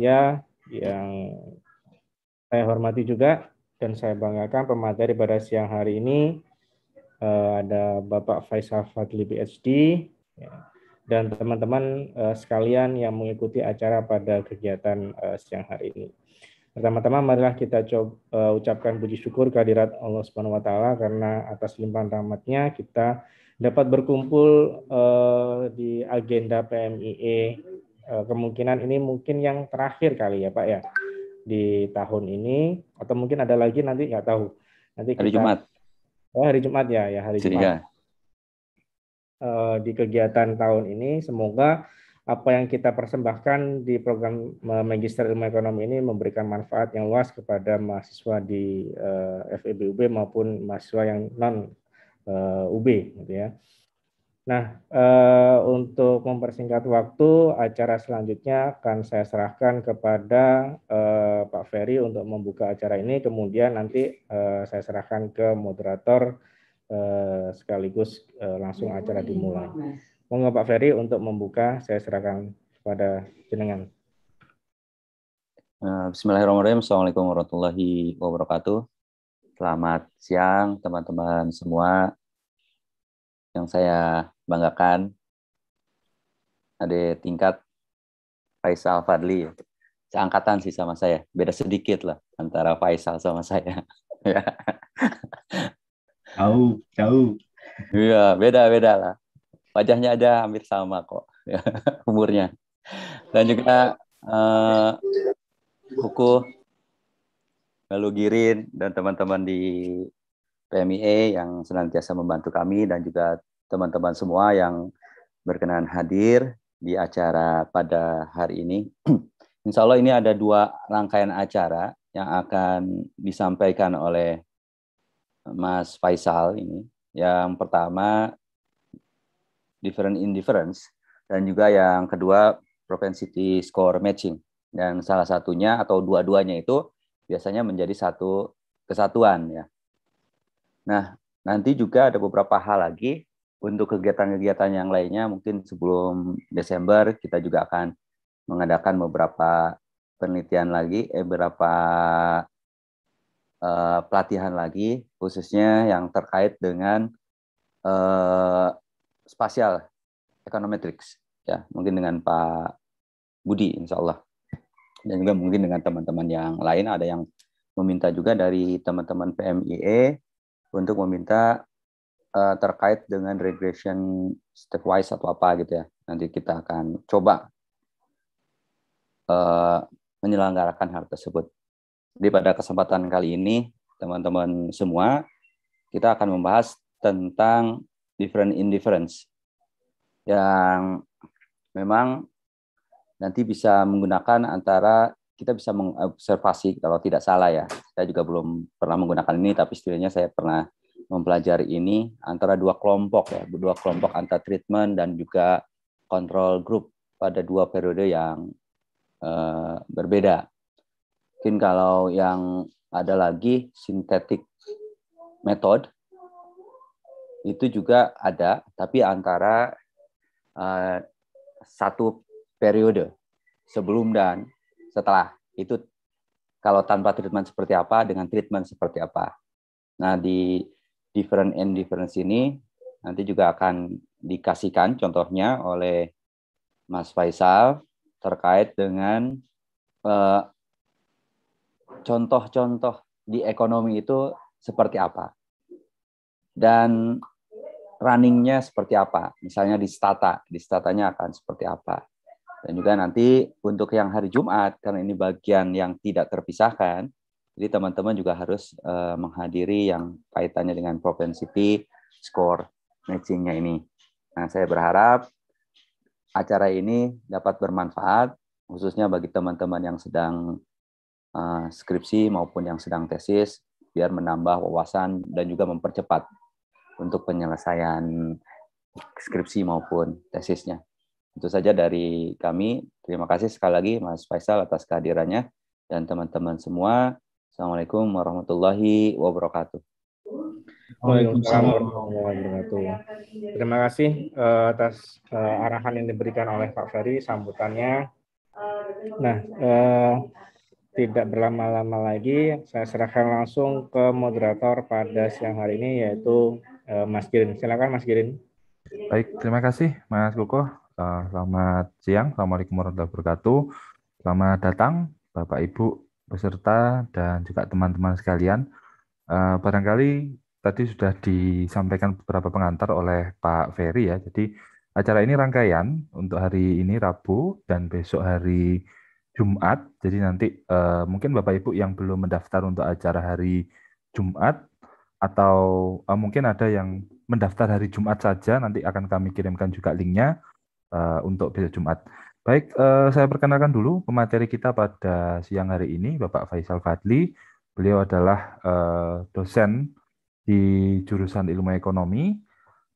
ya yang saya hormati juga dan saya banggakan pemateri pada siang hari ini eh, ada Bapak Faisal Fadli PhD ya, dan teman-teman eh, sekalian yang mengikuti acara pada kegiatan eh, siang hari ini. Pertama-tama marilah kita coba ucapkan puji syukur kehadirat Allah Subhanahu wa taala karena atas limpahan rahmatnya kita dapat berkumpul di agenda PMIE Eh, kemungkinan ini mungkin yang terakhir kali ya Pak ya di tahun ini atau mungkin ada lagi nanti nggak tahu nanti kita hari Jumat oh hari Jumat ya ya hari Jumat Sehingga. Ya. di kegiatan tahun ini semoga apa yang kita persembahkan di program eh, Magister Ilmu Ekonomi ini memberikan manfaat yang luas kepada mahasiswa di eh, FEB FEBUB maupun mahasiswa yang non UB gitu ya Nah, eh, untuk mempersingkat waktu, acara selanjutnya akan saya serahkan kepada eh, Pak Ferry untuk membuka acara ini. Kemudian nanti eh, saya serahkan ke moderator eh, sekaligus eh, langsung acara dimulai. Monggo Pak Ferry untuk membuka, saya serahkan kepada jenengan. Eh, Bismillahirrahmanirrahim. Assalamualaikum warahmatullahi wabarakatuh. Selamat siang teman-teman semua. Yang saya banggakan ada tingkat Faisal Fadli Seangkatan sih sama saya, beda sedikit lah antara Faisal sama saya. jauh, jauh. Iya, beda-beda lah. Wajahnya aja hampir sama kok umurnya. Dan juga eh, Kuku, lalu Girin dan teman-teman di PMIA yang senantiasa membantu kami dan juga teman-teman semua yang berkenan hadir di acara pada hari ini. Insya Allah ini ada dua rangkaian acara yang akan disampaikan oleh Mas Faisal ini. Yang pertama, different indifference, dan juga yang kedua, propensity score matching. Dan salah satunya atau dua-duanya itu biasanya menjadi satu kesatuan ya. Nah, nanti juga ada beberapa hal lagi untuk kegiatan-kegiatan yang lainnya mungkin sebelum Desember kita juga akan mengadakan beberapa penelitian lagi, eh, beberapa eh, pelatihan lagi, khususnya yang terkait dengan eh, spasial econometrics, ya mungkin dengan Pak Budi, insya Allah, dan juga mungkin dengan teman-teman yang lain ada yang meminta juga dari teman-teman PMIE untuk meminta uh, terkait dengan regression stepwise atau apa gitu ya. Nanti kita akan coba uh, menyelenggarakan hal tersebut. Jadi pada kesempatan kali ini teman-teman semua kita akan membahas tentang different indifference yang memang nanti bisa menggunakan antara kita bisa mengobservasi kalau tidak salah ya. Saya juga belum pernah menggunakan ini tapi setidaknya saya pernah mempelajari ini antara dua kelompok ya, dua kelompok antar treatment dan juga kontrol grup pada dua periode yang uh, berbeda. Mungkin kalau yang ada lagi sintetik metode itu juga ada, tapi antara uh, satu periode sebelum dan setelah itu kalau tanpa treatment seperti apa dengan treatment seperti apa. Nah di different and difference ini nanti juga akan dikasihkan contohnya oleh Mas Faisal terkait dengan contoh eh, contoh-contoh di ekonomi itu seperti apa dan runningnya seperti apa misalnya di stata di statanya akan seperti apa dan juga nanti untuk yang hari Jumat karena ini bagian yang tidak terpisahkan jadi teman-teman juga harus uh, menghadiri yang kaitannya dengan propensity score matchingnya ini. Nah, saya berharap acara ini dapat bermanfaat khususnya bagi teman-teman yang sedang uh, skripsi maupun yang sedang tesis biar menambah wawasan dan juga mempercepat untuk penyelesaian skripsi maupun tesisnya. Itu saja dari kami. Terima kasih sekali lagi Mas Faisal atas kehadirannya dan teman-teman semua Assalamualaikum warahmatullahi wabarakatuh. Waalaikumsalam warahmatullahi wabarakatuh. Terima kasih uh, atas uh, arahan yang diberikan oleh Pak Ferry, sambutannya. Nah, uh, tidak berlama-lama lagi, saya serahkan langsung ke moderator pada siang hari ini, yaitu uh, Mas Girin. Silakan Mas Girin. Baik, terima kasih Mas Koko. Uh, selamat siang, Assalamualaikum warahmatullahi wabarakatuh. Selamat datang Bapak Ibu peserta dan juga teman-teman sekalian. Eh, barangkali tadi sudah disampaikan beberapa pengantar oleh Pak Ferry ya. Jadi acara ini rangkaian untuk hari ini Rabu dan besok hari Jumat. Jadi nanti uh, mungkin Bapak Ibu yang belum mendaftar untuk acara hari Jumat atau uh, mungkin ada yang mendaftar hari Jumat saja nanti akan kami kirimkan juga linknya uh, untuk besok Jumat. Baik, eh, saya perkenalkan dulu pemateri kita pada siang hari ini, Bapak Faisal Fadli. Beliau adalah eh, dosen di jurusan Ilmu Ekonomi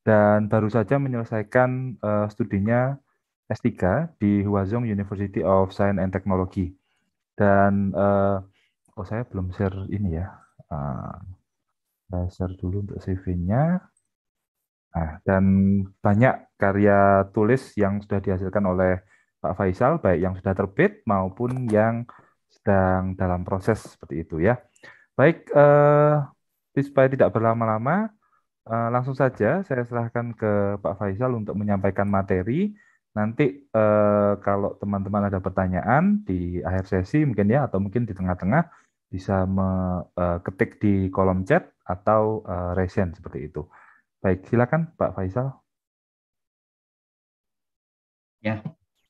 dan baru saja menyelesaikan eh, studinya S3 di Huazhong University of Science and Technology. Dan eh, oh saya belum share ini ya. Uh, share dulu untuk CV-nya. Nah, dan banyak karya tulis yang sudah dihasilkan oleh Pak Faisal, baik yang sudah terbit maupun yang sedang dalam proses seperti itu ya. Baik, eh, supaya tidak berlama-lama, eh, langsung saja saya serahkan ke Pak Faisal untuk menyampaikan materi. Nanti eh, kalau teman-teman ada pertanyaan di akhir sesi mungkin ya, atau mungkin di tengah-tengah, bisa eh, ketik di kolom chat atau eh, resen seperti itu. Baik, silakan Pak Faisal. Ya,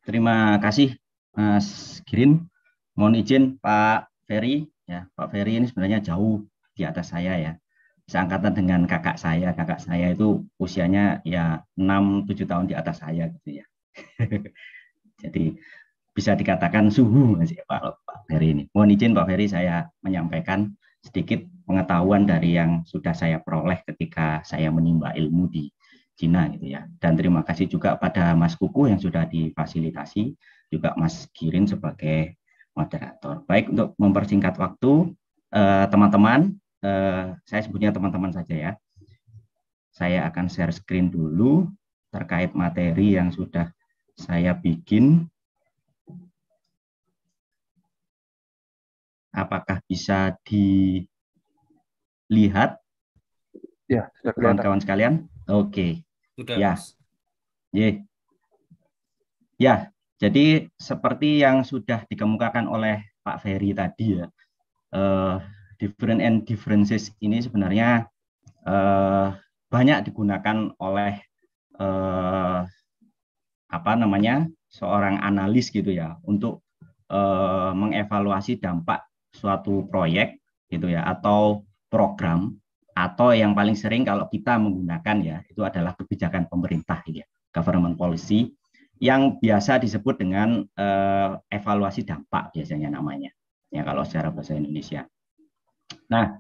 Terima kasih Mas Kirin. Mohon izin Pak Ferry, ya Pak Ferry ini sebenarnya jauh di atas saya ya. Seangkatan dengan kakak saya, kakak saya itu usianya ya enam tujuh tahun di atas saya gitu ya. Jadi bisa dikatakan suhu masih ya, Pak, Pak Ferry ini. Mohon izin Pak Ferry saya menyampaikan sedikit pengetahuan dari yang sudah saya peroleh ketika saya menimba ilmu di Cina gitu ya. Dan terima kasih juga pada Mas Kuku yang sudah difasilitasi, juga Mas Kirin sebagai moderator. Baik untuk mempersingkat waktu, eh, teman-teman, eh, eh, saya sebutnya teman-teman saja ya. Saya akan share screen dulu terkait materi yang sudah saya bikin. Apakah bisa dilihat? Ya, kawan-kawan sekalian. Oke. Okay. Sudah, ya. Ye. Ya, jadi seperti yang sudah dikemukakan oleh Pak Ferry tadi ya, uh, different and differences ini sebenarnya uh, banyak digunakan oleh uh, apa namanya seorang analis gitu ya untuk uh, mengevaluasi dampak suatu proyek gitu ya atau program atau yang paling sering kalau kita menggunakan ya itu adalah kebijakan pemerintah ya government policy yang biasa disebut dengan uh, evaluasi dampak biasanya namanya ya kalau secara bahasa Indonesia. Nah,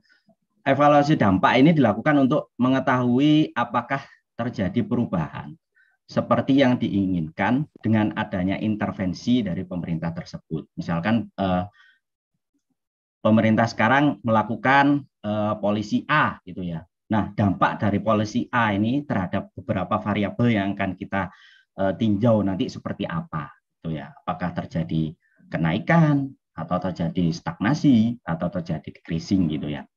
evaluasi dampak ini dilakukan untuk mengetahui apakah terjadi perubahan seperti yang diinginkan dengan adanya intervensi dari pemerintah tersebut. Misalkan uh, pemerintah sekarang melakukan uh, polisi A gitu ya. Nah, dampak dari polisi A ini terhadap beberapa variabel yang akan kita uh, tinjau nanti seperti apa gitu ya. Apakah terjadi kenaikan atau terjadi stagnasi atau terjadi decreasing gitu ya.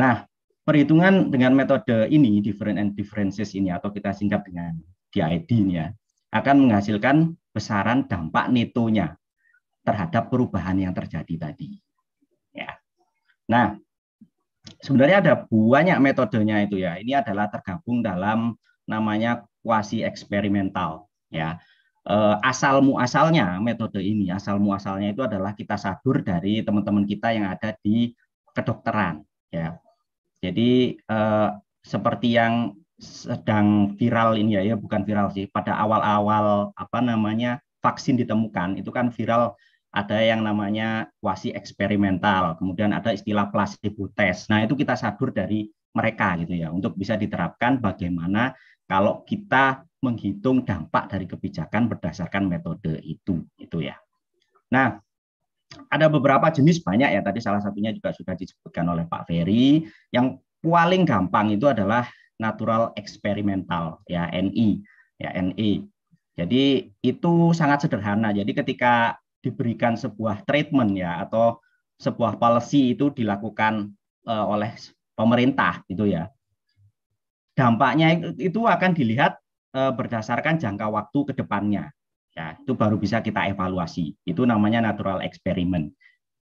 Nah, perhitungan dengan metode ini different and differences ini atau kita singkat dengan DID ini ya akan menghasilkan besaran dampak netonya terhadap perubahan yang terjadi tadi Nah, sebenarnya ada banyak metodenya itu ya. Ini adalah tergabung dalam namanya kuasi eksperimental ya. Eh, asal muasalnya metode ini, asal muasalnya itu adalah kita sadur dari teman-teman kita yang ada di kedokteran ya. Jadi eh, seperti yang sedang viral ini ya, ya bukan viral sih. Pada awal-awal apa namanya vaksin ditemukan itu kan viral ada yang namanya kuasi eksperimental, kemudian ada istilah placebo test. Nah, itu kita sadur dari mereka gitu ya untuk bisa diterapkan bagaimana kalau kita menghitung dampak dari kebijakan berdasarkan metode itu itu ya. Nah, ada beberapa jenis banyak ya tadi salah satunya juga sudah disebutkan oleh Pak Ferry. Yang paling gampang itu adalah natural eksperimental ya NI ya NI. E. Jadi itu sangat sederhana. Jadi ketika diberikan sebuah treatment ya atau sebuah policy itu dilakukan uh, oleh pemerintah gitu ya. Dampaknya itu akan dilihat uh, berdasarkan jangka waktu ke depannya. Ya, itu baru bisa kita evaluasi. Itu namanya natural experiment.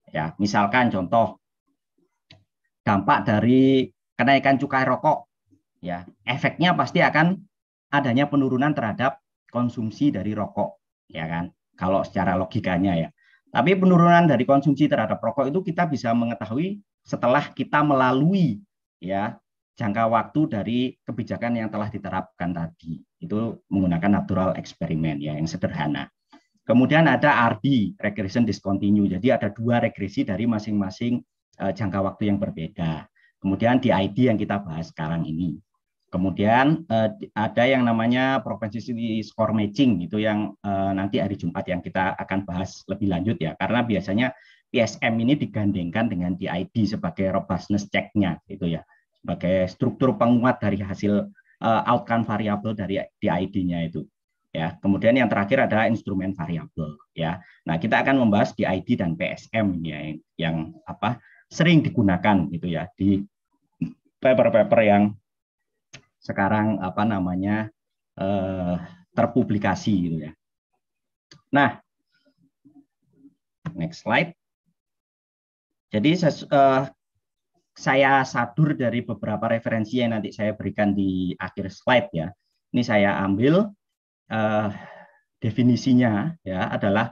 Ya, misalkan contoh dampak dari kenaikan cukai rokok ya, efeknya pasti akan adanya penurunan terhadap konsumsi dari rokok, ya kan? kalau secara logikanya ya. Tapi penurunan dari konsumsi terhadap rokok itu kita bisa mengetahui setelah kita melalui ya jangka waktu dari kebijakan yang telah diterapkan tadi. Itu menggunakan natural eksperimen ya yang sederhana. Kemudian ada RD, regression discontinue. Jadi ada dua regresi dari masing-masing eh, jangka waktu yang berbeda. Kemudian di ID yang kita bahas sekarang ini. Kemudian eh, ada yang namanya provinsi score matching itu yang eh, nanti hari Jumat yang kita akan bahas lebih lanjut ya karena biasanya PSM ini digandengkan dengan DID sebagai robustness check-nya gitu ya sebagai struktur penguat dari hasil eh, outcome variabel dari did nya itu ya. Kemudian yang terakhir adalah instrumen variabel ya. Nah, kita akan membahas DID dan PSM ini ya, yang, yang apa sering digunakan gitu ya di paper-paper yang sekarang apa namanya eh, terpublikasi gitu ya. Nah, next slide. Jadi saya, eh, saya sadur dari beberapa referensi yang nanti saya berikan di akhir slide ya. Ini saya ambil eh, definisinya ya adalah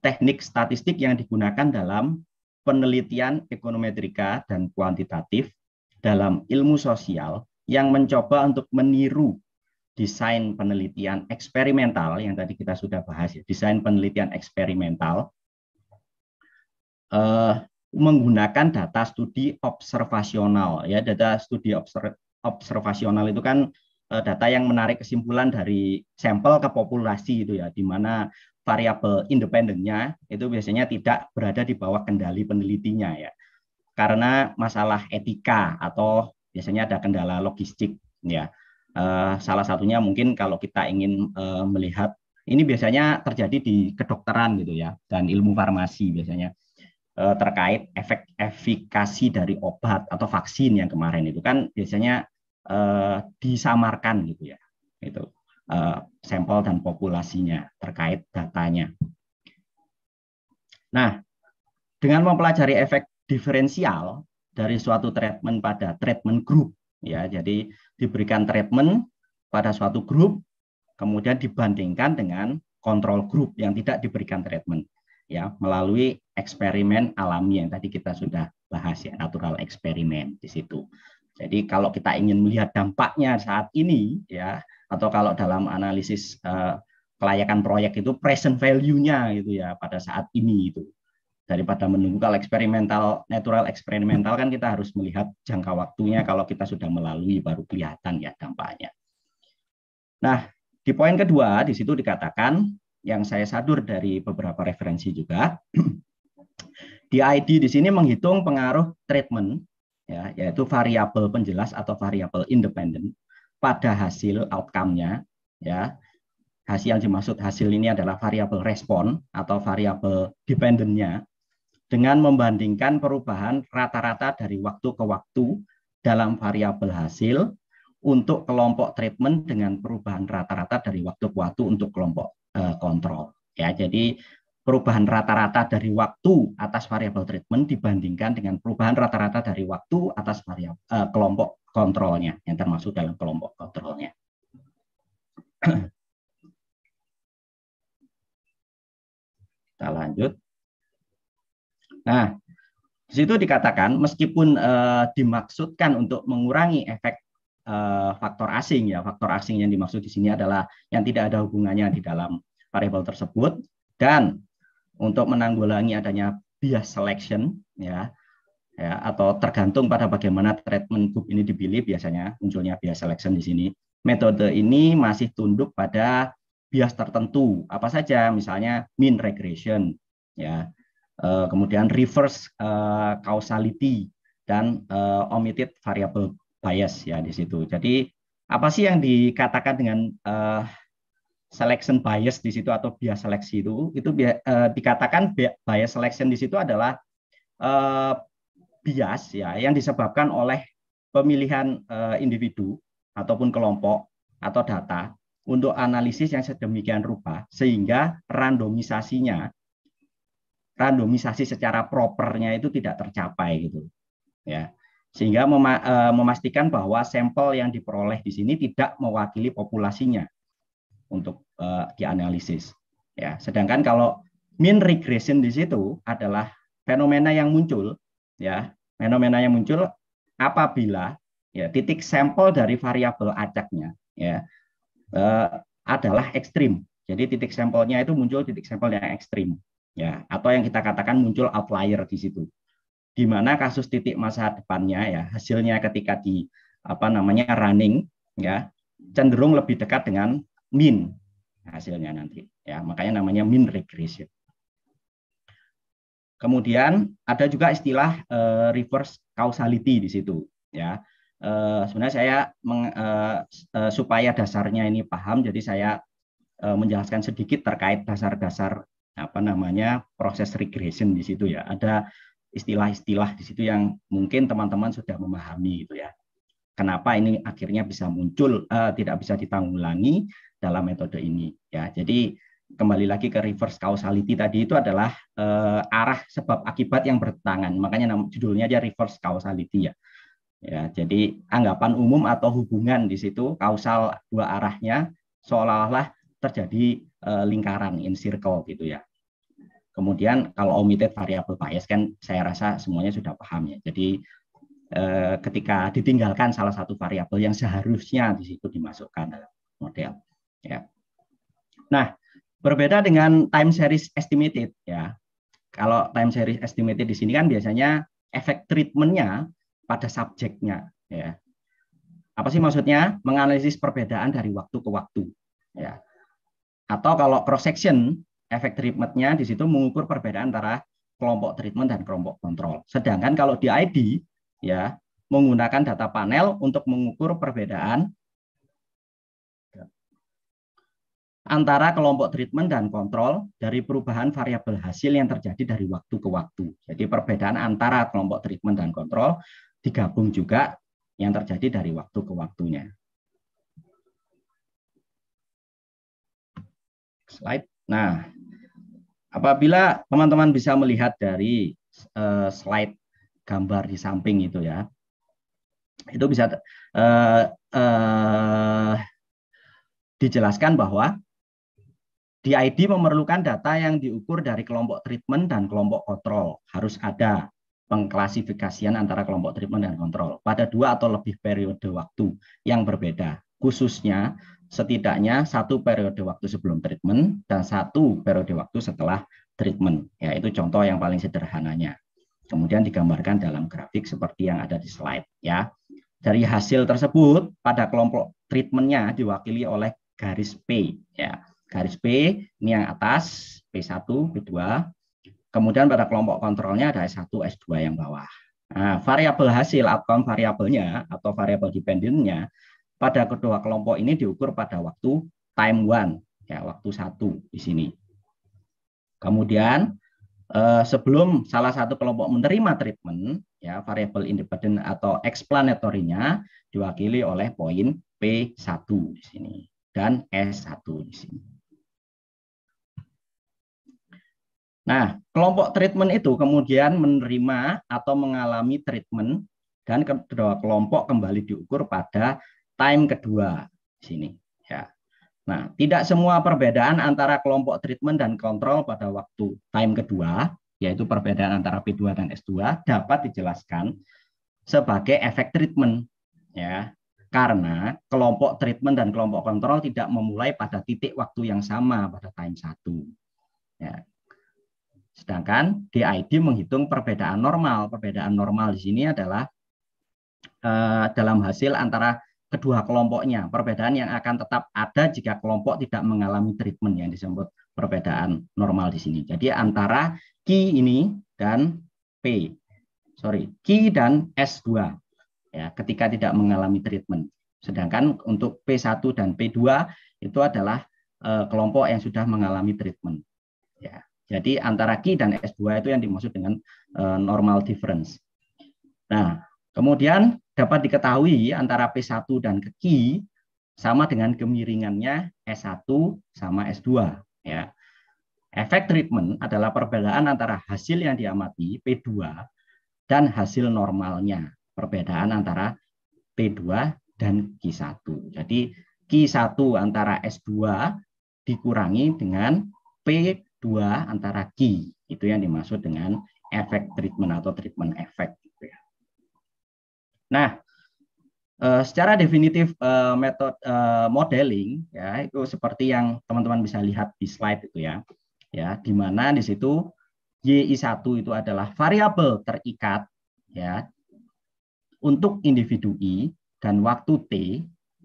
teknik statistik yang digunakan dalam penelitian ekonometrika dan kuantitatif dalam ilmu sosial yang mencoba untuk meniru desain penelitian eksperimental yang tadi kita sudah bahas ya, desain penelitian eksperimental eh, menggunakan data studi observasional ya, data studi obser observasional itu kan eh, data yang menarik kesimpulan dari sampel ke populasi itu ya, di mana variabel independennya itu biasanya tidak berada di bawah kendali penelitinya ya karena masalah etika atau biasanya ada kendala logistik ya. Uh, salah satunya mungkin kalau kita ingin uh, melihat ini biasanya terjadi di kedokteran gitu ya dan ilmu farmasi biasanya uh, terkait efek efikasi dari obat atau vaksin yang kemarin itu kan biasanya uh, disamarkan gitu ya itu uh, sampel dan populasinya terkait datanya. Nah, dengan mempelajari efek diferensial dari suatu treatment pada treatment group ya. Jadi diberikan treatment pada suatu grup kemudian dibandingkan dengan kontrol grup yang tidak diberikan treatment ya melalui eksperimen alami yang tadi kita sudah bahas ya natural eksperimen di situ. Jadi kalau kita ingin melihat dampaknya saat ini ya atau kalau dalam analisis eh, kelayakan proyek itu present value-nya gitu ya pada saat ini itu daripada menunggu kalau eksperimental natural eksperimental kan kita harus melihat jangka waktunya kalau kita sudah melalui baru kelihatan ya dampaknya. Nah, di poin kedua di situ dikatakan yang saya sadur dari beberapa referensi juga di ID di sini menghitung pengaruh treatment ya yaitu variabel penjelas atau variabel independen pada hasil outcome-nya ya. Hasil yang dimaksud hasil ini adalah variabel respon atau variabel dependennya dengan membandingkan perubahan rata-rata dari waktu ke waktu dalam variabel hasil untuk kelompok treatment dengan perubahan rata-rata dari waktu ke waktu untuk kelompok kontrol eh, kontrol. Ya, jadi perubahan rata-rata dari waktu atas variabel treatment dibandingkan dengan perubahan rata-rata dari waktu atas variabel uh, kelompok kontrolnya yang termasuk dalam kelompok kontrolnya. Kita lanjut. Nah, di situ dikatakan meskipun eh, dimaksudkan untuk mengurangi efek eh, faktor asing ya, faktor asing yang dimaksud di sini adalah yang tidak ada hubungannya di dalam variabel tersebut dan untuk menanggulangi adanya bias selection ya ya atau tergantung pada bagaimana treatment group ini dipilih biasanya munculnya bias selection di sini metode ini masih tunduk pada bias tertentu apa saja misalnya mean regression ya Eh, kemudian reverse eh, causality dan eh, omitted variable bias ya di situ. Jadi apa sih yang dikatakan dengan selection bias di situ atau bias seleksi itu itu dikatakan bias selection di situ adalah bias ya yang disebabkan oleh pemilihan individu ataupun kelompok atau data untuk analisis yang sedemikian rupa sehingga randomisasinya randomisasi secara propernya itu tidak tercapai gitu ya sehingga e, memastikan bahwa sampel yang diperoleh di sini tidak mewakili populasinya untuk uh, dianalisis ya sedangkan kalau mean regression di situ adalah fenomena yang muncul ya fenomena yang muncul apabila ya titik sampel dari variabel acaknya ya uh, adalah ekstrim jadi titik sampelnya itu muncul titik sampel yang ekstrim ya atau yang kita katakan muncul outlier di situ di mana kasus titik masa depannya ya hasilnya ketika di apa namanya running ya cenderung lebih dekat dengan mean hasilnya nanti ya makanya namanya mean regression kemudian ada juga istilah uh, reverse causality di situ ya uh, sebenarnya saya meng, uh, supaya dasarnya ini paham jadi saya menjelaskan sedikit terkait dasar-dasar apa namanya proses regression di situ ya. Ada istilah-istilah di situ yang mungkin teman-teman sudah memahami gitu ya. Kenapa ini akhirnya bisa muncul uh, tidak bisa ditanggulangi dalam metode ini ya. Jadi kembali lagi ke reverse causality tadi itu adalah uh, arah sebab akibat yang bertentangan. Makanya judulnya aja reverse causality ya. Ya, jadi anggapan umum atau hubungan di situ kausal dua arahnya seolah-olah terjadi Eh, lingkaran in circle gitu ya. Kemudian kalau omitted variable bias kan saya rasa semuanya sudah paham ya. Jadi eh, ketika ditinggalkan salah satu variabel yang seharusnya di situ dimasukkan dalam model ya. Nah, berbeda dengan time series estimated ya. Kalau time series estimated di sini kan biasanya efek treatmentnya pada subjeknya ya. Apa sih maksudnya? Menganalisis perbedaan dari waktu ke waktu ya atau kalau cross section, efek treatmentnya di situ mengukur perbedaan antara kelompok treatment dan kelompok kontrol. Sedangkan kalau di ID ya menggunakan data panel untuk mengukur perbedaan antara kelompok treatment dan kontrol dari perubahan variabel hasil yang terjadi dari waktu ke waktu. Jadi perbedaan antara kelompok treatment dan kontrol digabung juga yang terjadi dari waktu ke waktunya. slide. Nah, apabila teman-teman bisa melihat dari eh, slide gambar di samping itu ya, itu bisa uh, uh, dijelaskan bahwa di ID memerlukan data yang diukur dari kelompok treatment dan kelompok kontrol. Harus ada pengklasifikasian antara kelompok treatment dan kontrol pada dua atau lebih periode waktu yang berbeda khususnya setidaknya satu periode waktu sebelum treatment dan satu periode waktu setelah treatment. Ya, itu contoh yang paling sederhananya. Kemudian digambarkan dalam grafik seperti yang ada di slide. Ya, dari hasil tersebut pada kelompok treatmentnya diwakili oleh garis P. Ya, garis P ini yang atas P1, P2. Kemudian pada kelompok kontrolnya ada S1, S2 yang bawah. Nah, variabel hasil atau variabelnya atau variabel dependennya pada kedua kelompok ini diukur pada waktu time one, ya waktu satu di sini. Kemudian eh, sebelum salah satu kelompok menerima treatment, ya variable independent atau explanatory-nya diwakili oleh poin P1 di sini dan S1 di sini. Nah, kelompok treatment itu kemudian menerima atau mengalami treatment dan kedua kelompok kembali diukur pada time kedua di sini ya. Nah, tidak semua perbedaan antara kelompok treatment dan kontrol pada waktu time kedua, yaitu perbedaan antara P2 dan S2 dapat dijelaskan sebagai efek treatment ya. Karena kelompok treatment dan kelompok kontrol tidak memulai pada titik waktu yang sama pada time 1. Ya. Sedangkan DID menghitung perbedaan normal. Perbedaan normal di sini adalah uh, dalam hasil antara kedua kelompoknya, perbedaan yang akan tetap ada jika kelompok tidak mengalami treatment yang disebut perbedaan normal di sini. Jadi antara Q ini dan P, sorry, Q dan S2 ya ketika tidak mengalami treatment. Sedangkan untuk P1 dan P2 itu adalah uh, kelompok yang sudah mengalami treatment. Ya. Jadi antara Q dan S2 itu yang dimaksud dengan uh, normal difference. Nah, kemudian dapat diketahui antara P1 dan keki sama dengan kemiringannya S1 sama S2 ya. Efek treatment adalah perbedaan antara hasil yang diamati P2 dan hasil normalnya, perbedaan antara P2 dan Q1. Jadi Q1 antara S2 dikurangi dengan P2 antara Q. Itu yang dimaksud dengan efek treatment atau treatment effect. Nah, eh, secara definitif eh, metode eh, modeling ya itu seperti yang teman-teman bisa lihat di slide itu ya. Ya, di mana di situ YI1 itu adalah variabel terikat ya untuk individu I dan waktu T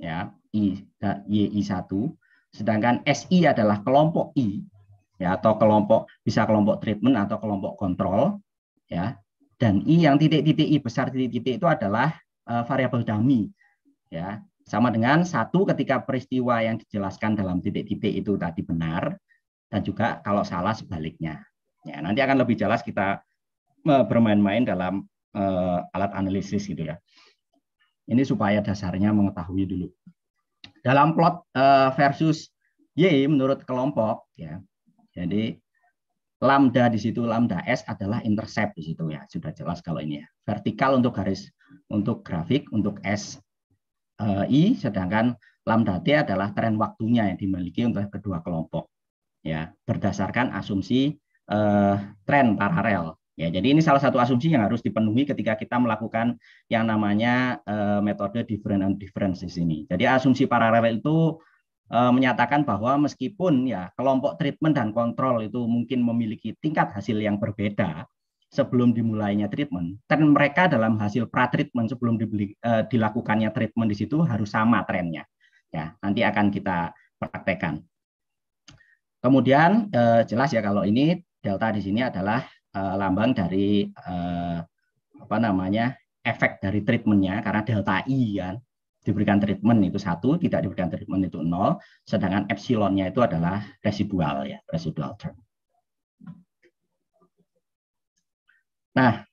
ya I YI1 sedangkan SI adalah kelompok I ya atau kelompok bisa kelompok treatment atau kelompok kontrol ya dan i yang titik-titik i besar titik-titik itu adalah uh, variabel dummy ya sama dengan satu ketika peristiwa yang dijelaskan dalam titik-titik itu tadi benar dan juga kalau salah sebaliknya ya nanti akan lebih jelas kita uh, bermain-main dalam uh, alat analisis gitu ya ini supaya dasarnya mengetahui dulu dalam plot uh, versus y menurut kelompok ya jadi lambda di situ lambda s adalah intercept di situ ya sudah jelas kalau ini ya vertikal untuk garis untuk grafik untuk s e, i sedangkan lambda t adalah tren waktunya yang dimiliki untuk kedua kelompok ya berdasarkan asumsi e, tren paralel ya jadi ini salah satu asumsi yang harus dipenuhi ketika kita melakukan yang namanya e, metode different and difference di sini jadi asumsi paralel itu Eh, menyatakan bahwa meskipun ya kelompok treatment dan kontrol itu mungkin memiliki tingkat hasil yang berbeda sebelum dimulainya treatment, tren mereka dalam hasil pra-treatment sebelum dibeli, eh, dilakukannya treatment di situ harus sama trennya. Ya, nanti akan kita praktekkan. Kemudian eh, jelas ya kalau ini delta di sini adalah eh, lambang dari eh, apa namanya efek dari treatmentnya karena delta I kan diberikan treatment itu satu, tidak diberikan treatment itu nol, sedangkan epsilonnya itu adalah residual ya, residual term. Nah,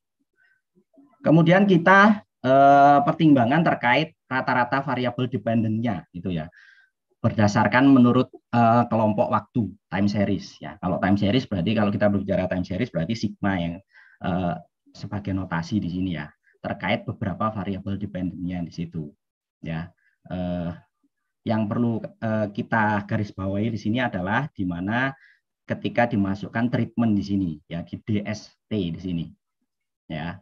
kemudian kita eh, pertimbangan terkait rata-rata variabel dependennya itu ya berdasarkan menurut eh, kelompok waktu time series ya. Kalau time series berarti kalau kita berbicara time series berarti sigma yang eh, sebagai notasi di sini ya terkait beberapa variabel dependennya di situ ya eh, yang perlu eh, kita garis bawahi di sini adalah di mana ketika dimasukkan treatment di sini ya di DST di sini ya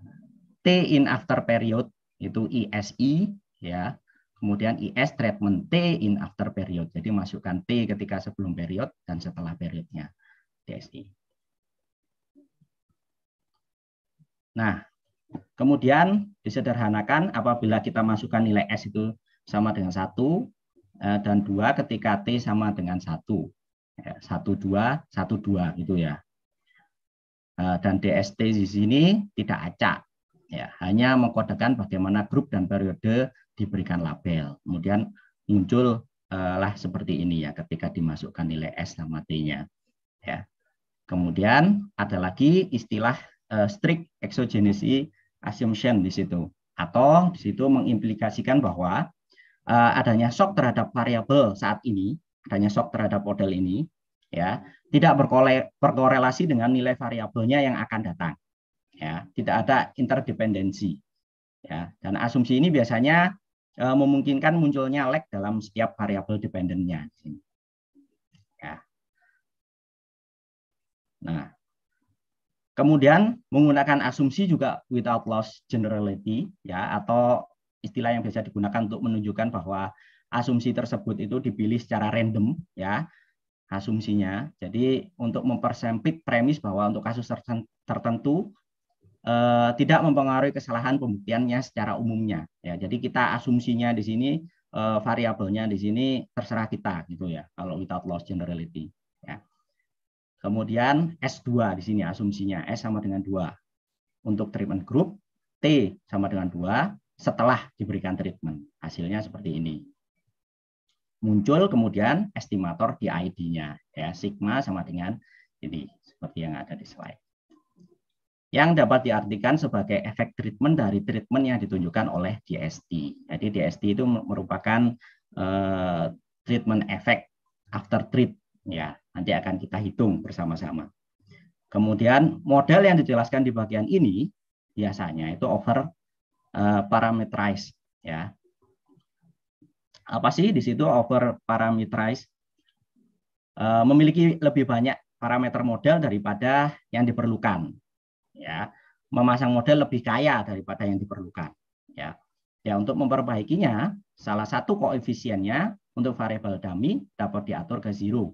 T in after period itu ISI ya kemudian IS treatment T in after period jadi masukkan T ketika sebelum period dan setelah periodnya DST. nah Kemudian disederhanakan apabila kita masukkan nilai S itu sama dengan satu eh, dan dua ketika T sama dengan satu ya, satu dua satu dua gitu ya eh, dan DST di sini tidak acak ya hanya mengkodekan bagaimana grup dan periode diberikan label kemudian muncul eh, lah seperti ini ya ketika dimasukkan nilai S sama T-nya ya kemudian ada lagi istilah strict exogenesi assumption di situ atau di situ mengimplikasikan bahwa uh, adanya shock terhadap variabel saat ini, adanya shock terhadap model ini, ya tidak berkorelasi dengan nilai variabelnya yang akan datang, ya tidak ada interdependensi, ya dan asumsi ini biasanya uh, memungkinkan munculnya lag dalam setiap variabel dependennya. Ya. Nah, Kemudian menggunakan asumsi juga without loss generality ya atau istilah yang biasa digunakan untuk menunjukkan bahwa asumsi tersebut itu dipilih secara random ya asumsinya. Jadi untuk mempersempit premis bahwa untuk kasus tertentu eh, tidak mempengaruhi kesalahan pembuktiannya secara umumnya ya. Jadi kita asumsinya di sini eh, variabelnya di sini terserah kita gitu ya kalau without loss generality. Kemudian S2 di sini asumsinya S sama dengan 2. Untuk treatment group T sama dengan 2 setelah diberikan treatment. Hasilnya seperti ini. Muncul kemudian estimator di ID-nya ya sigma sama dengan ini seperti yang ada di slide. Yang dapat diartikan sebagai efek treatment dari treatment yang ditunjukkan oleh DST. Jadi DST itu merupakan uh, treatment effect after treat ya Nanti akan kita hitung bersama-sama. Kemudian model yang dijelaskan di bagian ini biasanya itu over uh, eh, parameterize ya. Apa sih di situ over parameterize? Uh, eh, memiliki lebih banyak parameter model daripada yang diperlukan. Ya, memasang model lebih kaya daripada yang diperlukan. Ya. Ya, untuk memperbaikinya, salah satu koefisiennya untuk variabel dummy dapat diatur ke zero.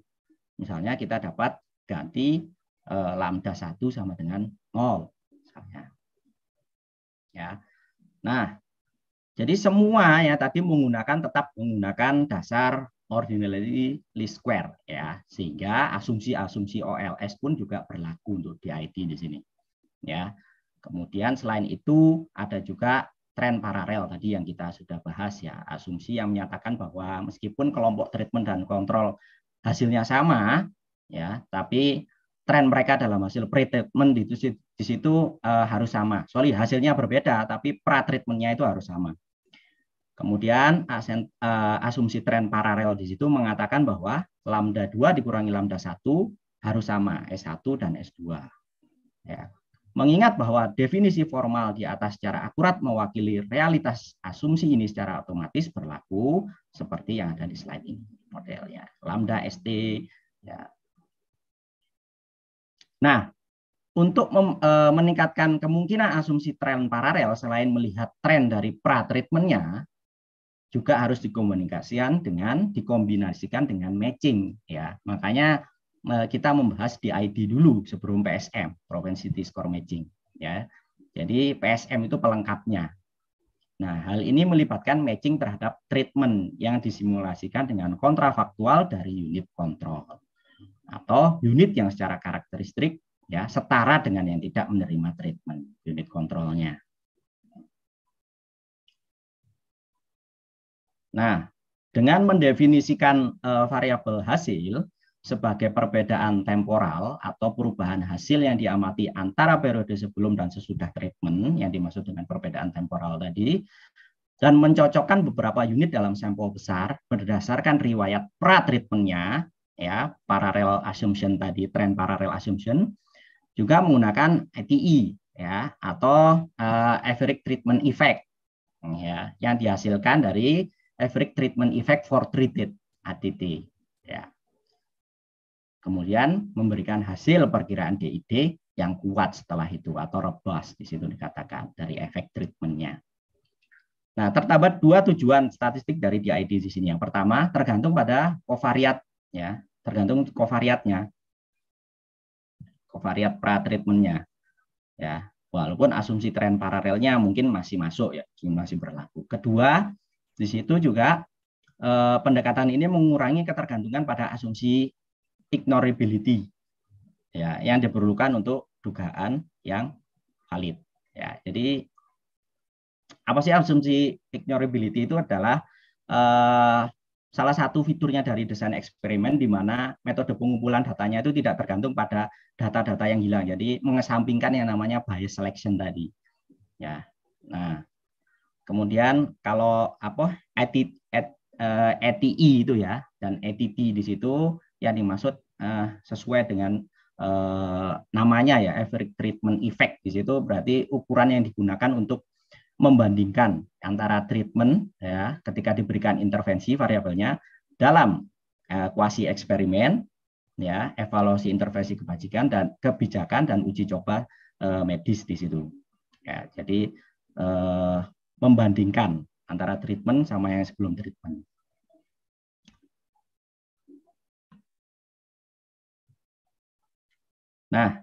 Misalnya kita dapat ganti e, lambda 1 sama dengan 0 misalnya. Ya. Nah, jadi semua ya tadi menggunakan tetap menggunakan dasar ordinary least square ya. Sehingga asumsi-asumsi OLS pun juga berlaku untuk DIT di sini. Ya. Kemudian selain itu ada juga tren paralel tadi yang kita sudah bahas ya, asumsi yang menyatakan bahwa meskipun kelompok treatment dan kontrol hasilnya sama ya, tapi tren mereka dalam hasil pre di di, di situ uh, harus sama. Sorry, hasilnya berbeda, tapi pra-treatmentnya itu harus sama. Kemudian asen, uh, asumsi tren paralel di situ mengatakan bahwa lambda dua dikurangi lambda satu harus sama, S1 dan S2. Ya. Mengingat bahwa definisi formal di atas secara akurat mewakili realitas asumsi ini secara otomatis berlaku seperti yang ada di slide ini model ya lambda st ya nah untuk mem, e, meningkatkan kemungkinan asumsi tren paralel selain melihat tren dari pra treatmentnya juga harus dikomunikasikan dengan dikombinasikan dengan matching ya makanya e, kita membahas di id dulu sebelum PSM propensity score matching ya jadi PSM itu pelengkapnya Nah, hal ini melibatkan matching terhadap treatment yang disimulasikan dengan kontrafaktual dari unit kontrol atau unit yang secara karakteristik ya setara dengan yang tidak menerima treatment unit kontrolnya. Nah, dengan mendefinisikan uh, variabel hasil, sebagai perbedaan temporal atau perubahan hasil yang diamati antara periode sebelum dan sesudah treatment yang dimaksud dengan perbedaan temporal tadi dan mencocokkan beberapa unit dalam sampel besar berdasarkan riwayat pra treatmentnya ya parallel assumption tadi trend parallel assumption juga menggunakan ITE e, ya atau uh, eh, average treatment effect ya yang dihasilkan dari average treatment effect for treated ATT kemudian memberikan hasil perkiraan DID yang kuat setelah itu atau robust di situ dikatakan dari efek treatmentnya. Nah, tertabat dua tujuan statistik dari DID di sini. Yang pertama tergantung pada kovariat ya, tergantung kovariatnya. Kovariat pra treatmentnya. Ya, walaupun asumsi tren paralelnya mungkin masih masuk ya, masih berlaku. Kedua, di situ juga eh, pendekatan ini mengurangi ketergantungan pada asumsi ignorability ya yang diperlukan untuk dugaan yang valid ya jadi apa sih asumsi ignorability itu adalah eh, salah satu fiturnya dari desain eksperimen di mana metode pengumpulan datanya itu tidak tergantung pada data-data yang hilang. Jadi mengesampingkan yang namanya bias selection tadi. Ya. Nah, kemudian kalau apa ETI, et eh, ETI itu ya dan ETT di situ yang dimaksud uh, sesuai dengan uh, namanya ya average treatment effect di situ berarti ukuran yang digunakan untuk membandingkan antara treatment ya ketika diberikan intervensi variabelnya dalam uh, kuasi eksperimen ya evaluasi intervensi kebajikan dan kebijakan dan uji coba uh, medis di situ ya jadi uh, membandingkan antara treatment sama yang sebelum treatment Nah,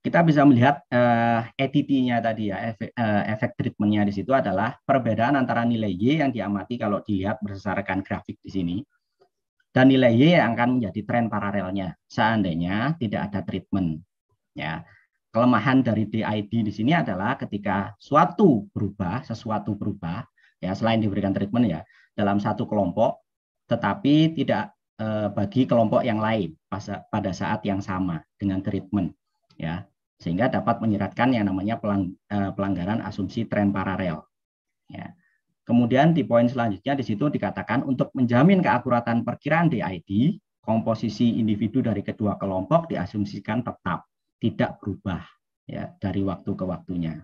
kita bisa melihat uh, eh, ETT-nya tadi ya, efek, uh, efek treatment-nya di situ adalah perbedaan antara nilai Y yang diamati kalau dilihat berdasarkan grafik di sini, dan nilai Y yang akan menjadi tren paralelnya seandainya tidak ada treatment. Ya, kelemahan dari DID di sini adalah ketika suatu berubah, sesuatu berubah, ya selain diberikan treatment ya dalam satu kelompok, tetapi tidak Eh, bagi kelompok yang lain pada saat yang sama dengan treatment ya sehingga dapat menyeratkan yang namanya eh, pelanggaran asumsi tren paralel ya kemudian di poin selanjutnya di situ dikatakan untuk menjamin keakuratan perkiraan DID komposisi individu dari kedua kelompok diasumsikan tetap tidak berubah ya dari waktu ke waktunya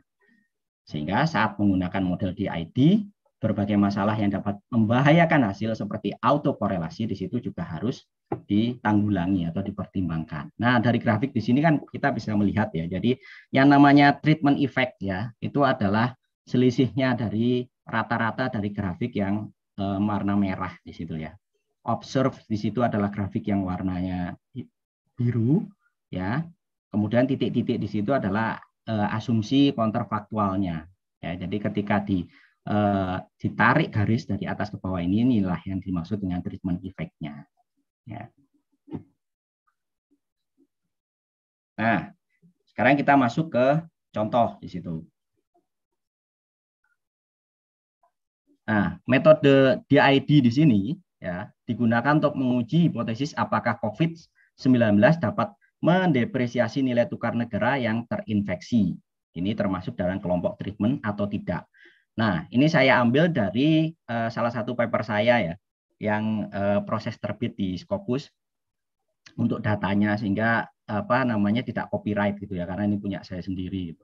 sehingga saat menggunakan model DID berbagai masalah yang dapat membahayakan hasil seperti autokorelasi di situ juga harus ditanggulangi atau dipertimbangkan. Nah, dari grafik di sini kan kita bisa melihat ya. Jadi yang namanya treatment effect ya, itu adalah selisihnya dari rata-rata dari grafik yang e, warna merah di situ ya. Observe di situ adalah grafik yang warnanya biru ya. Kemudian titik-titik di situ adalah e, asumsi kontrafaktualnya. Ya, jadi ketika di Eh, ditarik garis dari atas ke bawah ini inilah yang dimaksud dengan treatment effect Ya. Nah, sekarang kita masuk ke contoh di situ. Nah, metode DID di sini ya digunakan untuk menguji hipotesis apakah COVID-19 dapat mendepresiasi nilai tukar negara yang terinfeksi. Ini termasuk dalam kelompok treatment atau tidak. Nah, ini saya ambil dari uh, salah satu paper saya ya, yang uh, proses terbit di Scopus untuk datanya sehingga apa namanya tidak copyright gitu ya, karena ini punya saya sendiri. Gitu.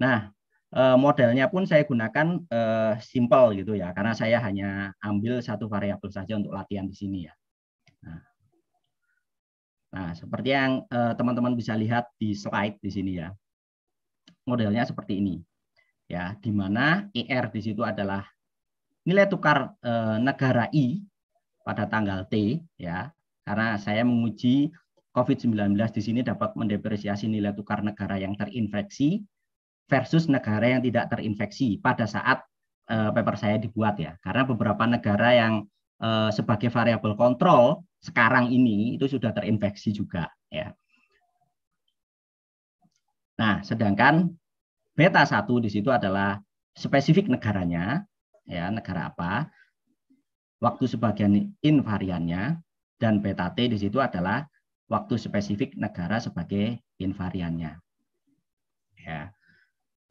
Nah, uh, modelnya pun saya gunakan uh, simple gitu ya, karena saya hanya ambil satu variabel saja untuk latihan di sini ya. Nah, nah seperti yang teman-teman uh, teman -teman bisa lihat di slide di sini ya, modelnya seperti ini ya di mana IR e di situ adalah nilai tukar e, negara I pada tanggal T ya karena saya menguji COVID-19 di sini dapat mendepresiasi nilai tukar negara yang terinfeksi versus negara yang tidak terinfeksi pada saat e, paper saya dibuat ya karena beberapa negara yang e, sebagai variabel kontrol sekarang ini itu sudah terinfeksi juga ya. Nah, sedangkan Beta satu di situ adalah spesifik negaranya, ya negara apa, waktu sebagian invariannya, dan beta T di situ adalah waktu spesifik negara sebagai invariannya. Ya.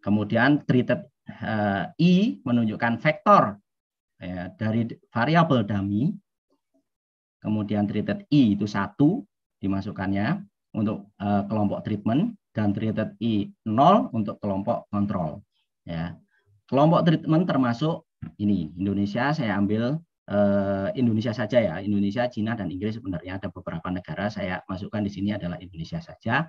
Kemudian treated eh, I menunjukkan vektor ya, dari variabel dummy. Kemudian treated I itu satu dimasukkannya untuk uh, kelompok treatment dan treated I e 0 untuk kelompok kontrol. Ya. Kelompok treatment termasuk ini Indonesia saya ambil eh, Indonesia saja ya. Indonesia, Cina dan Inggris sebenarnya ada beberapa negara saya masukkan di sini adalah Indonesia saja.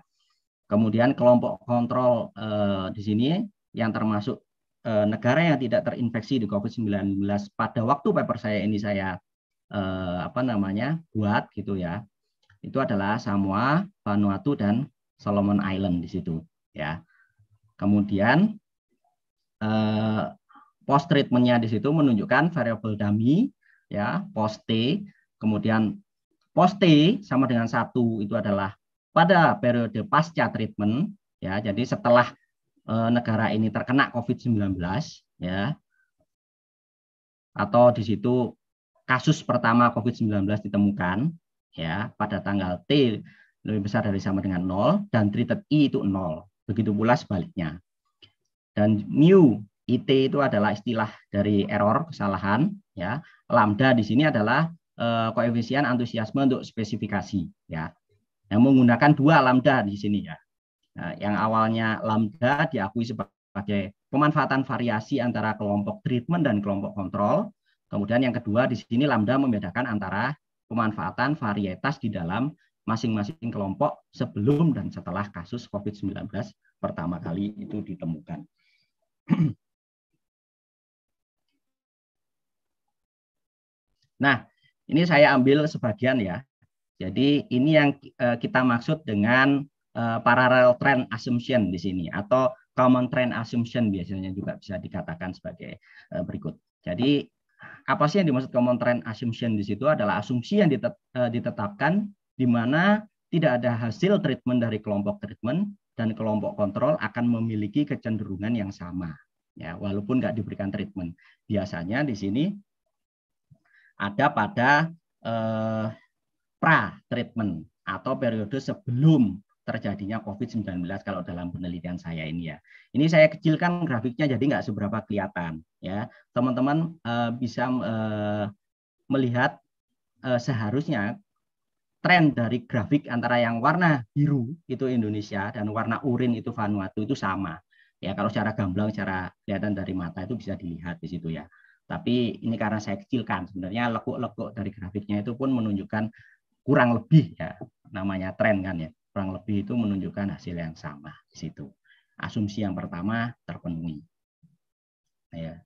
Kemudian kelompok kontrol eh, di sini yang termasuk eh, negara yang tidak terinfeksi di COVID-19 pada waktu paper saya ini saya eh, apa namanya buat gitu ya. Itu adalah Samoa, Vanuatu dan Solomon Island di situ ya. Kemudian eh, post treatmentnya di situ menunjukkan variabel dummy ya post t, kemudian post t sama dengan satu itu adalah pada periode pasca treatment ya. Jadi setelah eh, negara ini terkena COVID-19 ya atau di situ kasus pertama COVID-19 ditemukan ya pada tanggal T lebih besar dari sama dengan 0 dan treated I itu 0. Begitu pula sebaliknya. Dan mu IT itu adalah istilah dari error, kesalahan ya. Lambda di sini adalah eh, koefisien antusiasme untuk spesifikasi ya. Yang menggunakan dua lambda di sini ya. Nah, yang awalnya lambda diakui sebagai pemanfaatan variasi antara kelompok treatment dan kelompok kontrol. Kemudian yang kedua di sini lambda membedakan antara pemanfaatan varietas di dalam masing-masing kelompok sebelum dan setelah kasus COVID-19 pertama kali itu ditemukan. Nah, ini saya ambil sebagian ya. Jadi ini yang eh, kita maksud dengan eh, parallel trend assumption di sini atau common trend assumption biasanya juga bisa dikatakan sebagai eh, berikut. Jadi apa sih yang dimaksud common trend assumption di situ adalah asumsi yang ditetapkan di mana tidak ada hasil treatment dari kelompok treatment dan kelompok kontrol akan memiliki kecenderungan yang sama. Ya, walaupun nggak diberikan treatment. Biasanya di sini ada pada eh, pra-treatment atau periode sebelum terjadinya COVID-19 kalau dalam penelitian saya ini ya. Ini saya kecilkan grafiknya jadi nggak seberapa kelihatan ya. Teman-teman eh, bisa eh, melihat eh, seharusnya tren dari grafik antara yang warna biru itu Indonesia dan warna urin itu Vanuatu itu sama. Ya, kalau secara gamblang, secara kelihatan dari mata itu bisa dilihat di situ ya. Tapi ini karena saya kecilkan, sebenarnya lekuk-lekuk dari grafiknya itu pun menunjukkan kurang lebih ya, namanya tren kan ya. Kurang lebih itu menunjukkan hasil yang sama di situ. Asumsi yang pertama terpenuhi. Ya.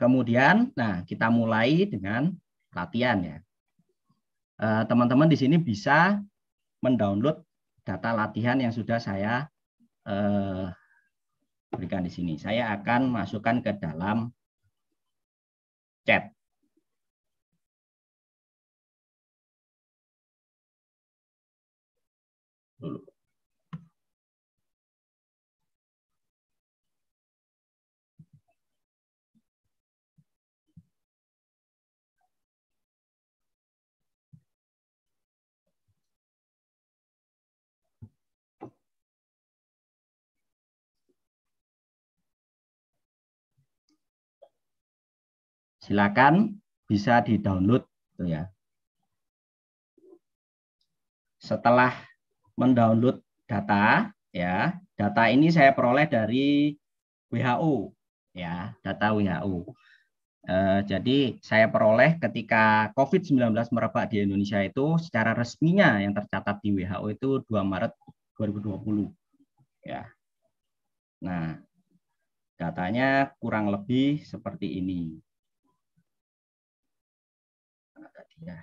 Kemudian, nah kita mulai dengan latihan ya Eh, teman-teman di sini bisa mendownload data latihan yang sudah saya eh, berikan di sini. Saya akan masukkan ke dalam chat. Dulu. Silakan bisa di-download ya. Setelah mendownload data ya, data ini saya peroleh dari WHO ya, data WHO. Eh, jadi saya peroleh ketika COVID-19 merebak di Indonesia itu secara resminya yang tercatat di WHO itu 2 Maret 2020. Ya. Nah, datanya kurang lebih seperti ini. ya.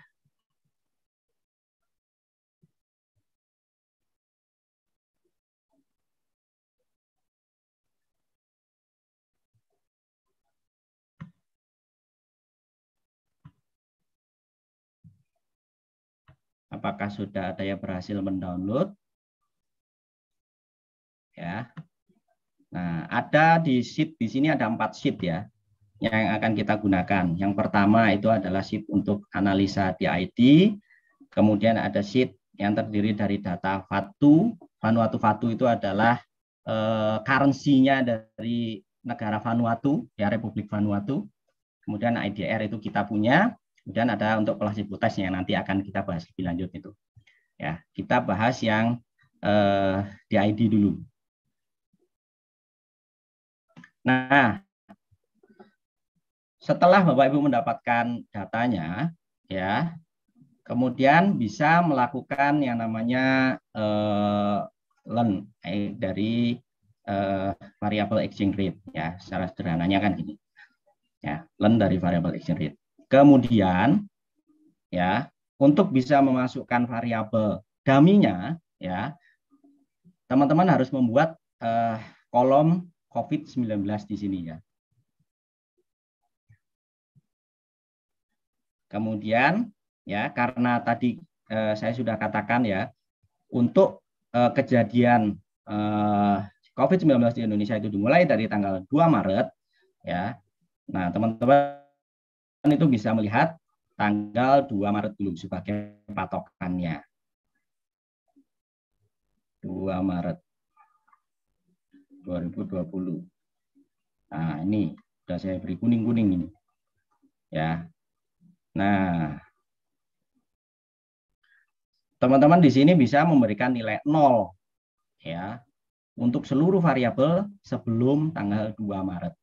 Apakah sudah ada yang berhasil mendownload? Ya. Nah, ada di sheet di sini ada empat sheet ya yang akan kita gunakan. Yang pertama itu adalah sheet untuk analisa DID, kemudian ada sheet yang terdiri dari data Fatu. Vanuatu Fatu itu adalah eh, currency-nya dari negara Vanuatu, ya Republik Vanuatu. Kemudian IDR itu kita punya, kemudian ada untuk placebo test yang nanti akan kita bahas lebih lanjut itu. Ya, kita bahas yang eh, DID dulu. Nah, setelah Bapak Ibu mendapatkan datanya, ya, kemudian bisa melakukan yang namanya uh, learn eh, dari uh, variable exchange rate, ya, secara sederhananya kan gini, ya, learn dari variable exchange rate. Kemudian, ya, untuk bisa memasukkan variabel daminya, ya, teman-teman harus membuat uh, kolom COVID-19 di sini ya. Kemudian ya karena tadi eh, saya sudah katakan ya untuk eh, kejadian eh, COVID-19 di Indonesia itu dimulai dari tanggal 2 Maret ya. Nah, teman-teman itu bisa melihat tanggal 2 Maret dulu sebagai patokannya. 2 Maret 2020. Nah, ini sudah saya beri kuning-kuning ini. Ya. Nah, teman-teman di sini bisa memberikan nilai 0 ya untuk seluruh variabel sebelum tanggal 2 Maret.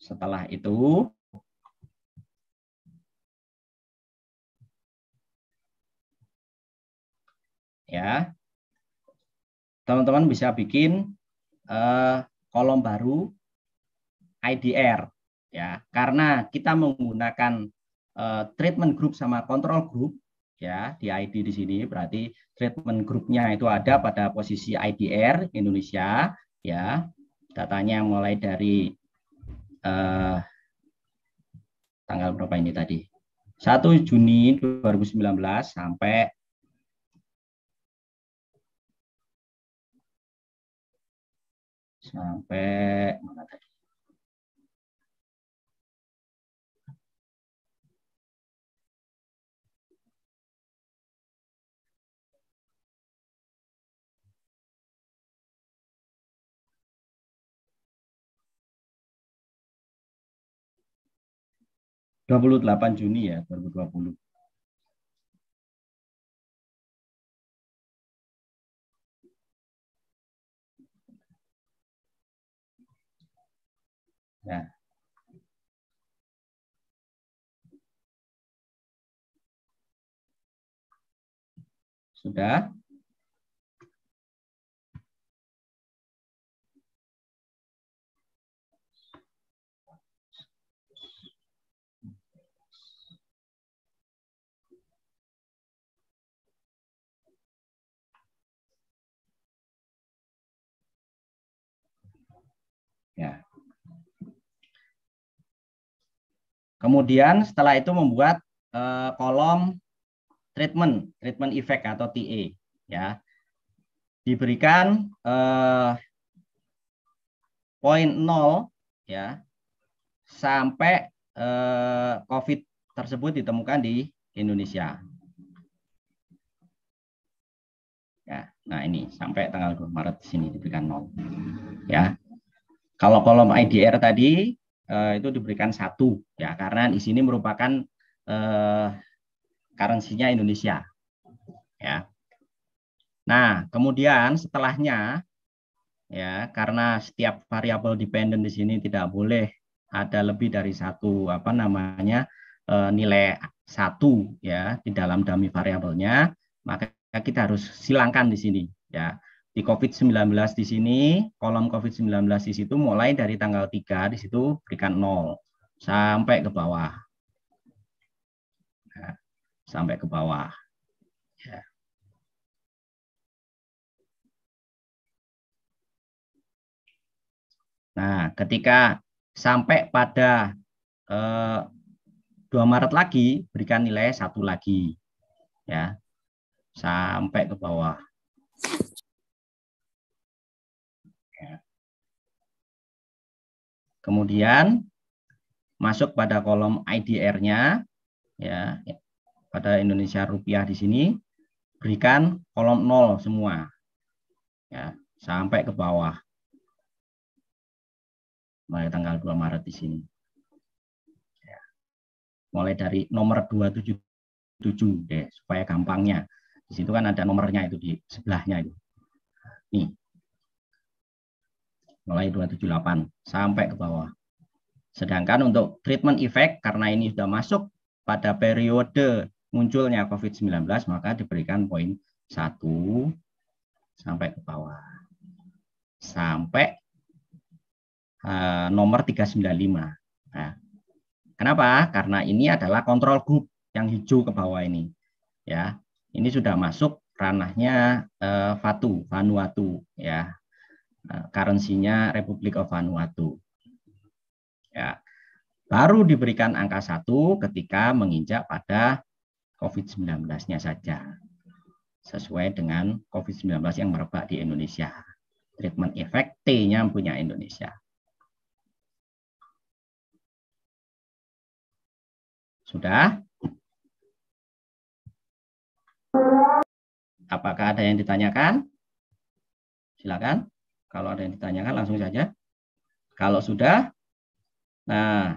Setelah itu, ya teman-teman bisa bikin uh, kolom baru IDR ya karena kita menggunakan uh, treatment group sama control group ya di ID di sini berarti treatment groupnya itu ada pada posisi IDR Indonesia ya datanya mulai dari uh, tanggal berapa ini tadi 1 Juni 2019 sampai sampai mana tadi? delapan Juni ya, 2020. Ya. Sudah? Kemudian setelah itu membuat uh, kolom treatment, treatment effect atau TE ya. Diberikan uh, eh, poin 0 ya sampai uh, COVID tersebut ditemukan di Indonesia. Ya, nah ini sampai tanggal 2 Maret sini diberikan 0. Ya. Kalau kolom IDR tadi eh, itu diberikan satu ya karena di sini merupakan eh, karensinya Indonesia ya. Nah kemudian setelahnya ya karena setiap variabel dependen di sini tidak boleh ada lebih dari satu apa namanya eh, nilai satu ya di dalam dummy variabelnya maka kita harus silangkan di sini ya di COVID-19 di sini, kolom COVID-19 di situ mulai dari tanggal 3, di situ berikan 0 sampai ke bawah. Ya, sampai ke bawah. Ya. Nah, ketika sampai pada eh, 2 Maret lagi, berikan nilai satu lagi. Ya. Sampai ke bawah. Kemudian masuk pada kolom IDR-nya ya pada Indonesia rupiah di sini berikan kolom 0 semua. Ya, sampai ke bawah. Mulai tanggal 2 Maret di sini. Ya. Mulai dari nomor 277 deh ya, supaya gampangnya. Di situ kan ada nomornya itu di sebelahnya itu. Nih, mulai 278 sampai ke bawah. Sedangkan untuk treatment effect karena ini sudah masuk pada periode munculnya COVID-19 maka diberikan poin 1 sampai ke bawah. Sampai uh, nomor 395. Nah, kenapa? Karena ini adalah kontrol group yang hijau ke bawah ini. Ya. Ini sudah masuk ranahnya uh, Fatu, Vanuatu ya. Nah, currency-nya Republik of Vanuatu. Ya. Baru diberikan angka satu ketika menginjak pada COVID-19-nya saja. Sesuai dengan COVID-19 yang merebak di Indonesia. Treatment efek T-nya punya Indonesia. Sudah? Apakah ada yang ditanyakan? Silakan. Kalau ada yang ditanyakan langsung saja. Kalau sudah, nah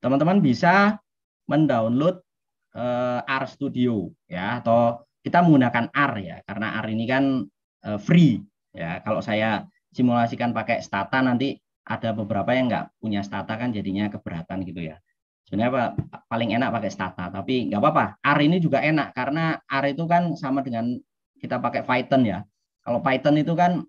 teman-teman bisa mendownload uh, R Studio ya atau kita menggunakan R ya karena R ini kan uh, free ya. Kalau saya simulasikan pakai Stata nanti ada beberapa yang nggak punya Stata kan jadinya keberatan gitu ya. Sebenarnya paling enak pakai Stata tapi nggak apa-apa. R ini juga enak karena R itu kan sama dengan kita pakai Python ya. Kalau Python itu kan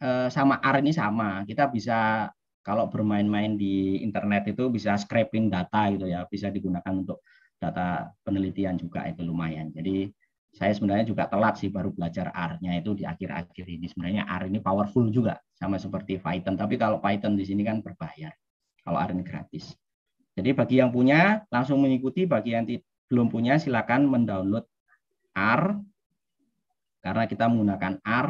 Eh, sama R ini sama. Kita bisa kalau bermain-main di internet itu bisa scraping data gitu ya, bisa digunakan untuk data penelitian juga itu lumayan. Jadi saya sebenarnya juga telat sih baru belajar R-nya itu di akhir-akhir ini. Sebenarnya R ini powerful juga sama seperti Python, tapi kalau Python di sini kan berbayar. Kalau R ini gratis. Jadi bagi yang punya langsung mengikuti, bagi yang belum punya silakan mendownload R karena kita menggunakan R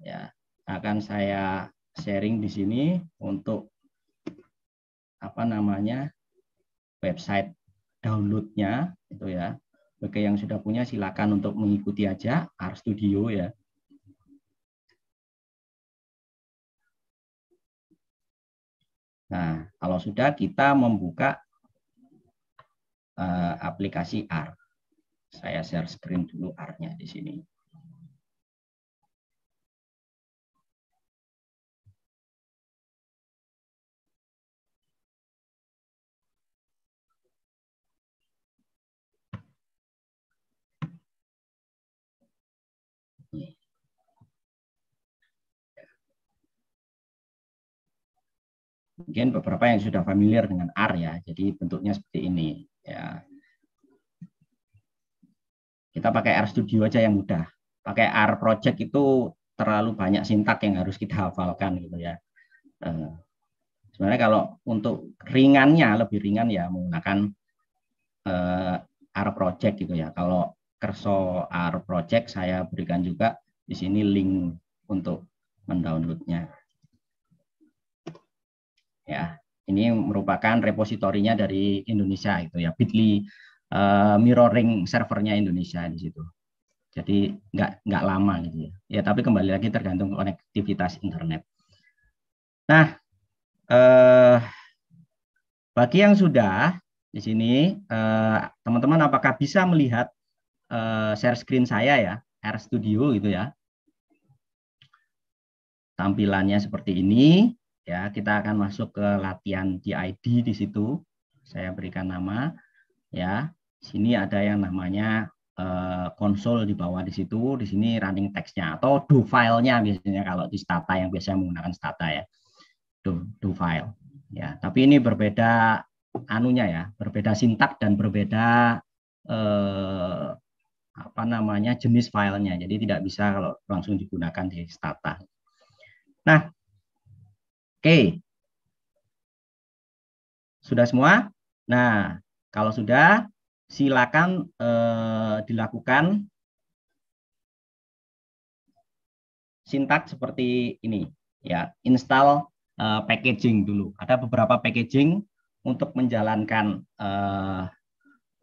ya akan saya sharing di sini untuk apa namanya website downloadnya itu ya bagi yang sudah punya silakan untuk mengikuti aja R Studio ya Nah, kalau sudah kita membuka uh, aplikasi R. Saya share screen dulu R-nya di sini. Mungkin beberapa yang sudah familiar dengan R ya. Jadi bentuknya seperti ini ya. Kita pakai R Studio aja yang mudah. Pakai R Project itu terlalu banyak sintak yang harus kita hafalkan gitu ya. Eh, sebenarnya kalau untuk ringannya lebih ringan ya menggunakan eh, R Project gitu ya. Kalau Kerso R Project saya berikan juga di sini link untuk mendownloadnya ya ini merupakan repositorinya dari Indonesia itu ya Bitly uh, mirroring servernya Indonesia di situ jadi nggak nggak lama gitu ya ya tapi kembali lagi tergantung konektivitas internet nah eh, bagi yang sudah di sini eh, teman-teman eh, apakah bisa melihat eh, share screen saya ya Air Studio gitu ya tampilannya seperti ini Ya, kita akan masuk ke latihan GID di situ. Saya berikan nama ya. Sini ada yang namanya eh, konsol di bawah di situ, di sini running textnya atau do filenya, nya biasanya kalau di Stata yang biasanya menggunakan Stata ya. Do, do file. Ya, tapi ini berbeda anunya ya, berbeda sintak dan berbeda eh, apa namanya jenis filenya. Jadi tidak bisa kalau langsung digunakan di stata. Nah, Oke. Sudah semua? Nah, kalau sudah, silakan eh, dilakukan sintak seperti ini. Ya, install eh, packaging dulu. Ada beberapa packaging untuk menjalankan eh,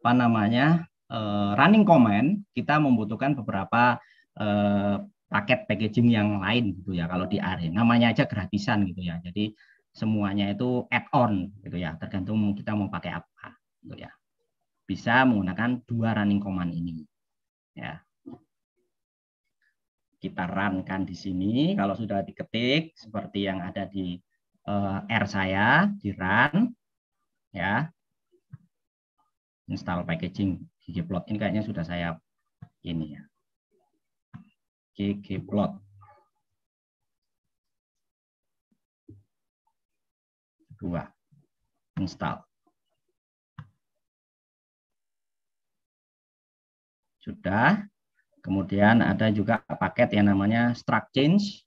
apa namanya Uh, running command. Kita membutuhkan beberapa uh, paket packaging yang lain gitu ya kalau di area e, namanya aja gratisan gitu ya jadi semuanya itu add on gitu ya tergantung kita mau pakai apa gitu ya bisa menggunakan dua running command ini ya kita run kan di sini kalau sudah diketik seperti yang ada di uh, R saya di run ya install packaging ggplot ini kayaknya sudah saya ini ya ggplot. Dua, install. Sudah. Kemudian ada juga paket yang namanya struct change.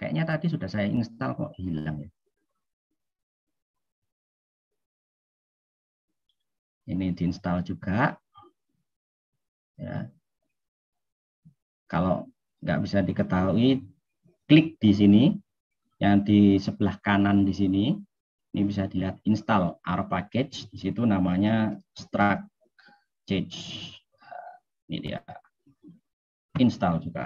Kayaknya tadi sudah saya install kok hilang ya. Ini diinstal juga. Ya, kalau nggak bisa diketahui, klik di sini yang di sebelah kanan di sini. Ini bisa dilihat install R package, di situ namanya struct change. Ini dia. Install juga.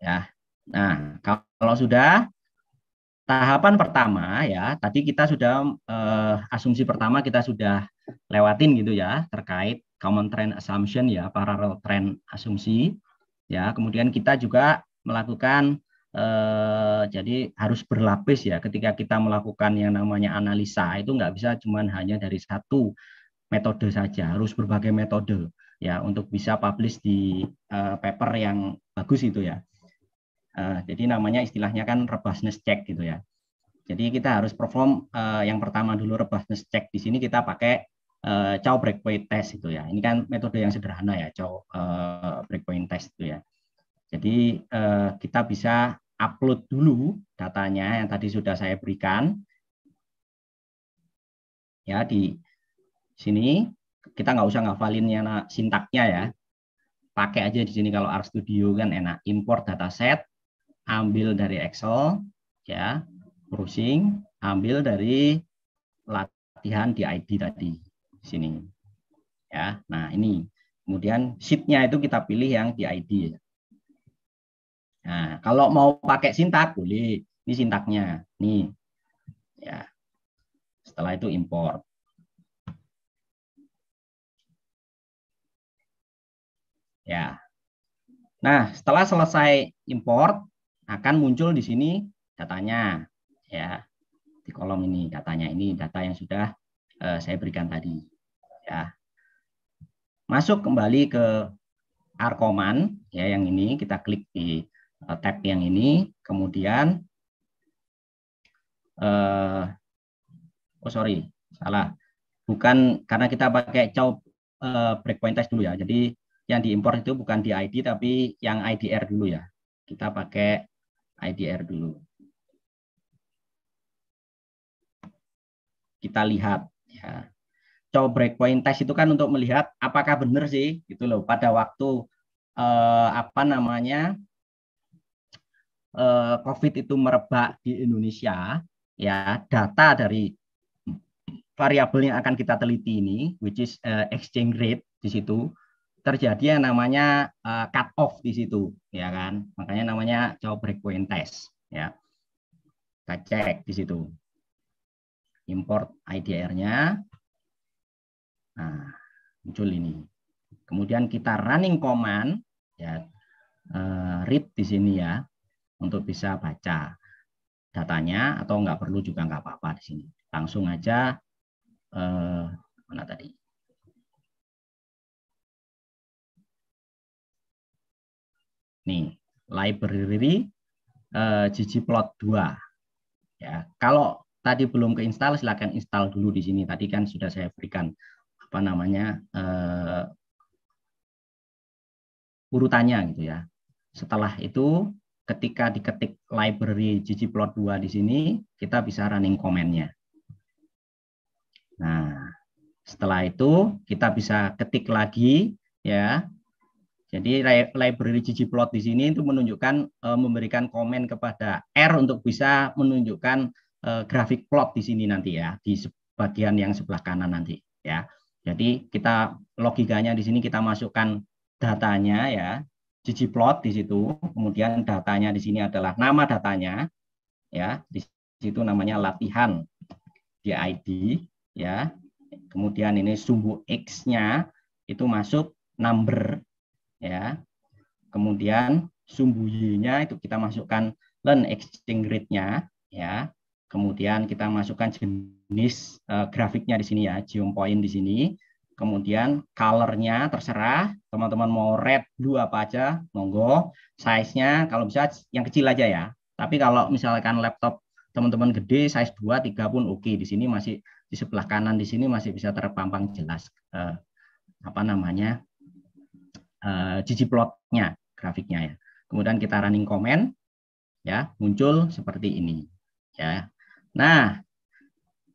Ya. Nah, kalau sudah Tahapan pertama ya, tadi kita sudah eh, asumsi pertama kita sudah lewatin gitu ya terkait common trend assumption ya, parallel trend asumsi ya. Kemudian kita juga melakukan eh, jadi harus berlapis ya ketika kita melakukan yang namanya analisa itu nggak bisa cuma hanya dari satu metode saja, harus berbagai metode ya untuk bisa publish di eh, paper yang bagus itu ya. Eh, jadi namanya istilahnya kan robustness check gitu ya. Jadi kita harus perform uh, yang pertama dulu robustness check. Di sini kita pakai uh, Chow breakpoint test itu ya. Ini kan metode yang sederhana ya, Chow uh, breakpoint test itu ya. Jadi uh, kita bisa upload dulu datanya yang tadi sudah saya berikan ya di sini kita nggak usah ngafalin ya sintaknya ya pakai aja di sini kalau RStudio kan enak import dataset ambil dari Excel, ya, browsing, ambil dari latihan di ID tadi sini. Ya, nah ini. Kemudian sheetnya itu kita pilih yang di ID. ya Nah, kalau mau pakai sintak boleh. Ini sintaknya. Nih. Ya. Setelah itu import. Ya. Nah, setelah selesai import, akan muncul di sini datanya ya di kolom ini datanya ini data yang sudah uh, saya berikan tadi ya masuk kembali ke Arkoman ya yang ini kita klik di uh, tab yang ini kemudian uh, oh sorry salah bukan karena kita pakai cow uh, breakpoint test dulu ya jadi yang diimpor itu bukan di ID tapi yang IDR dulu ya kita pakai IDR dulu. Kita lihat ya. Cow breakpoint test itu kan untuk melihat apakah benar sih gitu loh pada waktu eh, apa namanya eh, COVID itu merebak di Indonesia ya data dari variabel yang akan kita teliti ini which is eh, exchange rate di situ terjadi yang namanya uh, cut off di situ, ya kan? Makanya namanya job request test, ya. Kita cek di situ. Import IDR-nya. Nah, muncul ini. Kemudian kita running command, ya, uh, read di sini ya, untuk bisa baca datanya atau nggak perlu juga nggak apa-apa di sini. Langsung aja uh, mana tadi? Nih, library eh, ggplot 2. Ya, kalau tadi belum keinstal silahkan install dulu di sini. Tadi kan sudah saya berikan apa namanya uh, urutannya gitu ya. Setelah itu ketika diketik library ggplot 2 di sini, kita bisa running command Nah, setelah itu kita bisa ketik lagi ya jadi library ggplot di sini itu menunjukkan eh, memberikan komen kepada R untuk bisa menunjukkan eh, grafik plot di sini nanti ya di bagian yang sebelah kanan nanti ya. Jadi kita logikanya di sini kita masukkan datanya ya ggplot di situ, kemudian datanya di sini adalah nama datanya ya di situ namanya latihan di ID ya. Kemudian ini sumbu X-nya itu masuk number ya. Kemudian sumbu Y-nya itu kita masukkan learn exchange rate-nya ya. Kemudian kita masukkan jenis uh, grafiknya di sini ya, geom point di sini. Kemudian color-nya terserah teman-teman mau red, blue apa aja, monggo. Size-nya kalau bisa yang kecil aja ya. Tapi kalau misalkan laptop teman-teman gede size 2, 3 pun oke. Okay. Di sini masih di sebelah kanan di sini masih bisa terpampang jelas eh, apa namanya Eh, plotnya grafiknya ya. Kemudian kita running comment ya, muncul seperti ini ya. Nah,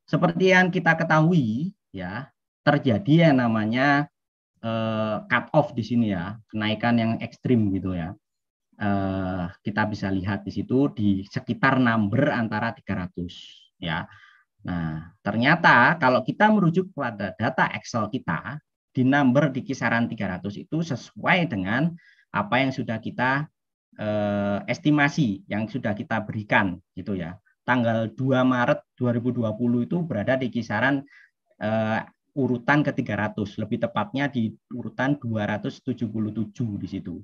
seperti yang kita ketahui ya, terjadi yang namanya eh, cut off di sini ya, kenaikan yang ekstrim gitu ya. Eh, kita bisa lihat di situ di sekitar number antara 300 ya. Nah, ternyata kalau kita merujuk pada data Excel kita di number di kisaran 300 itu sesuai dengan apa yang sudah kita eh, estimasi yang sudah kita berikan gitu ya. Tanggal 2 Maret 2020 itu berada di kisaran eh, urutan ke 300, lebih tepatnya di urutan 277 di situ.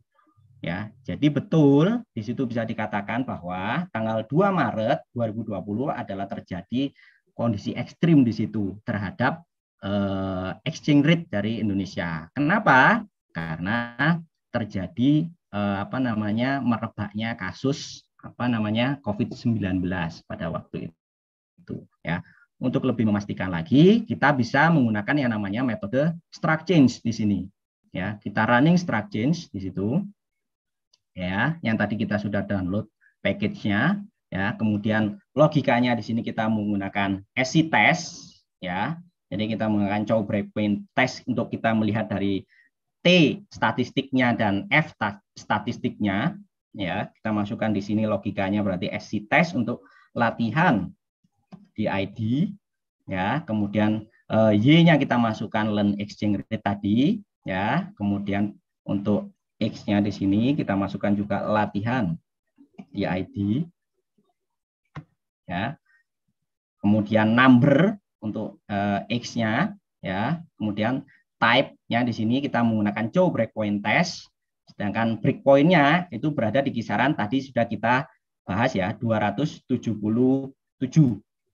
Ya, jadi betul di situ bisa dikatakan bahwa tanggal 2 Maret 2020 adalah terjadi kondisi ekstrim di situ terhadap uh, exchange rate dari Indonesia. Kenapa? Karena terjadi uh, apa namanya merebaknya kasus apa namanya COVID-19 pada waktu itu ya. Untuk lebih memastikan lagi, kita bisa menggunakan yang namanya metode struct change di sini. Ya, kita running struct change di situ. Ya, yang tadi kita sudah download package-nya ya. Kemudian logikanya di sini kita menggunakan SC test ya. Jadi kita menggunakan Chow Breakpoint Test untuk kita melihat dari T statistiknya dan F statistiknya. Ya, kita masukkan di sini logikanya berarti SC test untuk latihan di ID. Ya, kemudian eh, Y-nya kita masukkan learn exchange rate tadi. Ya, kemudian untuk X-nya di sini kita masukkan juga latihan di ID. Ya, kemudian number untuk uh, x-nya ya. Kemudian type-nya di sini kita menggunakan show breakpoint test. Sedangkan breakpoint-nya itu berada di kisaran tadi sudah kita bahas ya 277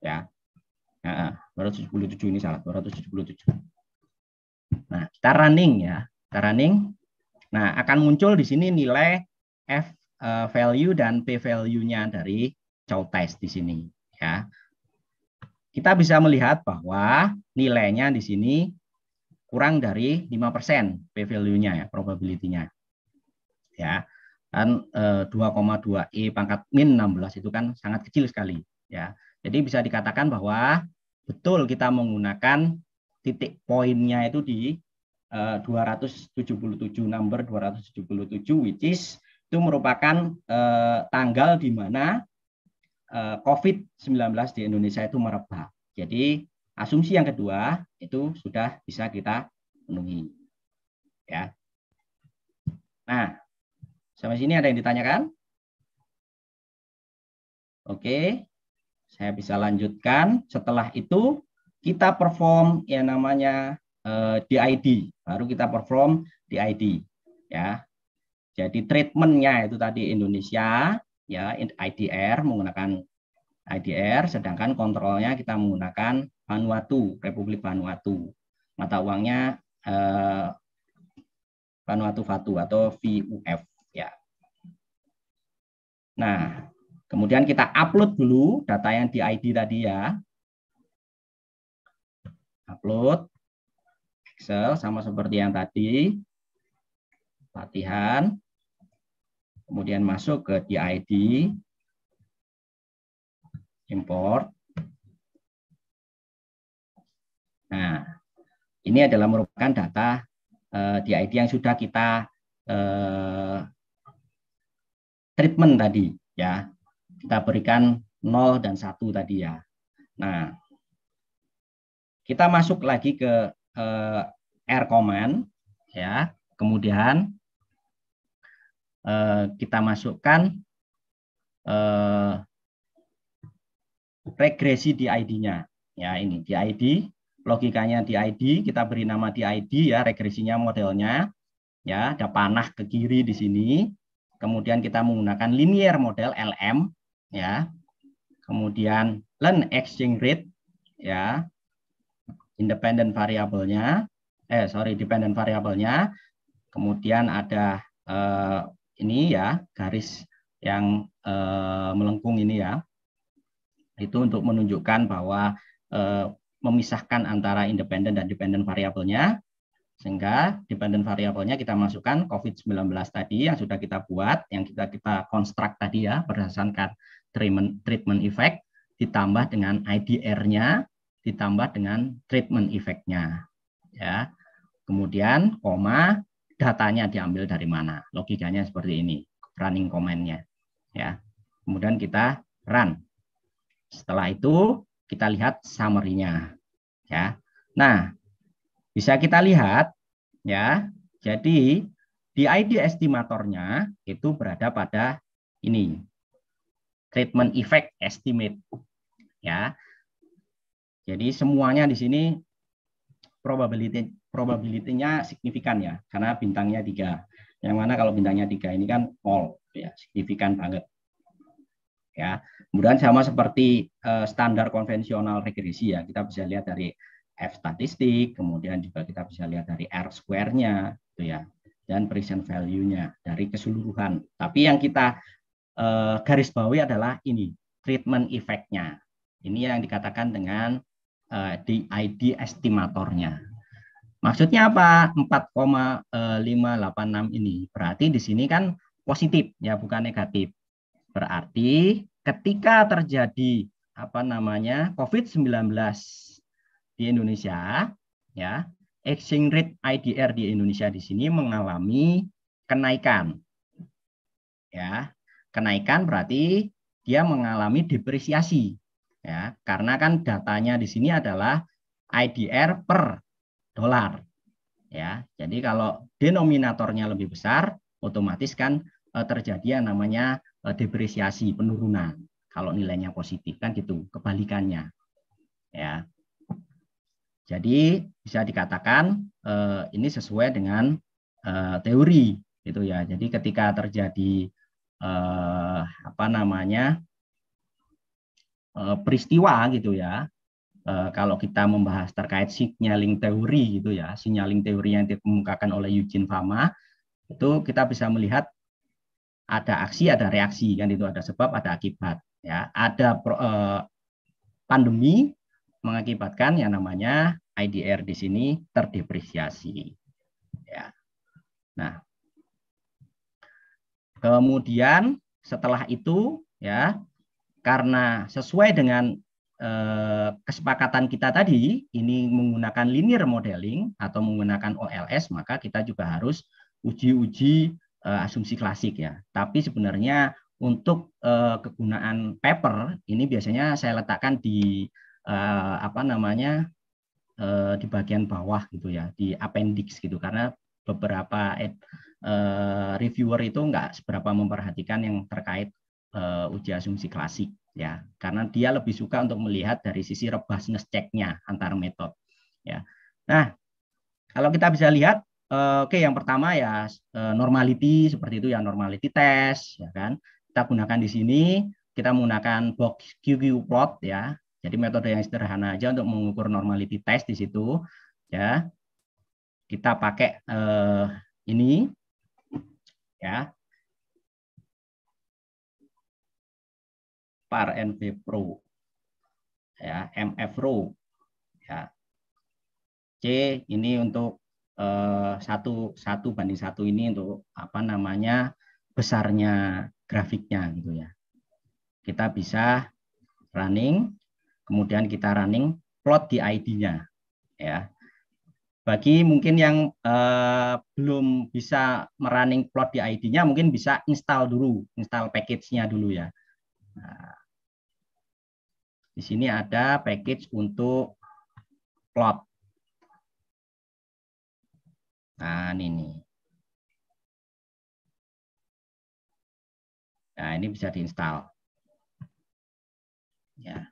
ya. Nah, 277 ini salah 277. Nah, kita running ya, kita running. Nah, akan muncul di sini nilai F eh, value dan P value-nya dari chow test di sini ya kita bisa melihat bahwa nilainya di sini kurang dari 5% p value-nya ya, probability-nya. Ya. Dan 2,2 eh, E pangkat min 16 itu kan sangat kecil sekali ya. Jadi bisa dikatakan bahwa betul kita menggunakan titik poinnya itu di 277 eh, number 277 which is itu merupakan eh, tanggal di mana Eh, COVID-19 di Indonesia itu merebak. Jadi asumsi yang kedua itu sudah bisa kita penuhi. Ya. Nah, sampai sini ada yang ditanyakan? Oke, saya bisa lanjutkan. Setelah itu kita perform yang namanya eh, DID, baru kita perform DID. Ya, jadi treatmentnya itu tadi Indonesia ya IDR menggunakan IDR, sedangkan kontrolnya kita menggunakan Vanuatu, Republik Vanuatu. Mata uangnya eh, Vanuatu Fatu atau VUF ya. Nah, kemudian kita upload dulu data yang di ID tadi ya. Upload Excel sama seperti yang tadi. Latihan kemudian masuk ke DID e import. Nah, ini adalah merupakan data uh, eh, DID yang sudah kita uh, treatment tadi ya. Kita berikan 0 dan 1 tadi ya. Nah, kita masuk lagi ke uh, R command ya. Kemudian eh, kita masukkan eh, regresi di ID-nya. Ya, ini di ID, logikanya di ID, kita beri nama di ID ya, regresinya modelnya. Ya, ada panah ke kiri di sini. Kemudian kita menggunakan linear model LM ya. Kemudian learn exchange rate ya. Independent variabelnya. Eh, sorry, dependent variabelnya. Kemudian ada eh, ini ya, garis yang e, melengkung ini ya. Itu untuk menunjukkan bahwa e, memisahkan antara independen dan dependent variabelnya. Sehingga dependent variabelnya kita masukkan COVID-19 tadi yang sudah kita buat, yang kita kita konstruk tadi ya berdasarkan treatment treatment effect ditambah dengan IDR-nya, ditambah dengan treatment effect-nya. Ya. Kemudian koma datanya diambil dari mana. Logikanya seperti ini, running command Ya. Kemudian kita run. Setelah itu kita lihat summary-nya. Ya. Nah, bisa kita lihat ya. Jadi di ID estimatornya itu berada pada ini. Treatment effect estimate. Ya. Jadi semuanya di sini probability probability-nya signifikan ya, karena bintangnya tiga. Yang mana kalau bintangnya tiga ini kan all, ya signifikan banget. Ya, kemudian sama seperti uh, standar konvensional regresi ya, kita bisa lihat dari F statistik, kemudian juga kita bisa lihat dari R square-nya, gitu ya, dan present value-nya dari keseluruhan. Tapi yang kita uh, garis bawahi adalah ini treatment effect-nya. Ini yang dikatakan dengan uh, eh, DID estimatornya Maksudnya apa? 4,586 ini. Berarti di sini kan positif ya, bukan negatif. Berarti ketika terjadi apa namanya? COVID-19 di Indonesia ya, exchange rate IDR di Indonesia di sini mengalami kenaikan. Ya, kenaikan berarti dia mengalami depresiasi. Ya, karena kan datanya di sini adalah IDR per dolar. Ya, jadi kalau denominatornya lebih besar, otomatis kan e, terjadi yang namanya e, depresiasi penurunan. Kalau nilainya positif kan gitu, kebalikannya. Ya. Jadi bisa dikatakan e, ini sesuai dengan teori gitu ya. Jadi ketika terjadi apa namanya peristiwa gitu ya Eh, kalau kita membahas terkait signaling teori gitu ya, signaling teori yang dikemukakan oleh Eugene Fama, itu kita bisa melihat ada aksi, ada reaksi kan itu ada sebab, ada akibat ya. Ada eh, pandemi mengakibatkan yang namanya IDR di sini terdepresiasi. Ya. Nah, kemudian setelah itu ya karena sesuai dengan Eh, kesepakatan kita tadi ini menggunakan linear modeling atau menggunakan OLS maka kita juga harus uji-uji eh, asumsi klasik ya. Tapi sebenarnya untuk eh, kegunaan paper ini biasanya saya letakkan di apa namanya di bagian bawah gitu ya, di appendix gitu karena beberapa reviewer itu enggak seberapa memperhatikan yang terkait uji asumsi klasik ya karena dia lebih suka untuk melihat dari sisi robustness checknya antar metode ya nah kalau kita bisa lihat eh, oke okay, yang pertama ya eh, normality seperti itu ya normality test ya kan kita gunakan di sini kita menggunakan box QQ plot ya jadi metode yang sederhana aja untuk mengukur normality test di situ ya kita pakai eh, ini ya par NV Pro ya MF Pro ya C ini untuk eh, satu satu banding satu ini untuk apa namanya besarnya grafiknya gitu ya kita bisa running kemudian kita running plot di ID-nya ya bagi mungkin yang eh, belum bisa merunning plot di ID-nya mungkin bisa install dulu, install package-nya dulu ya. Nah, di sini ada package untuk plot. Nah, ini Nah, ini bisa diinstal. Ya.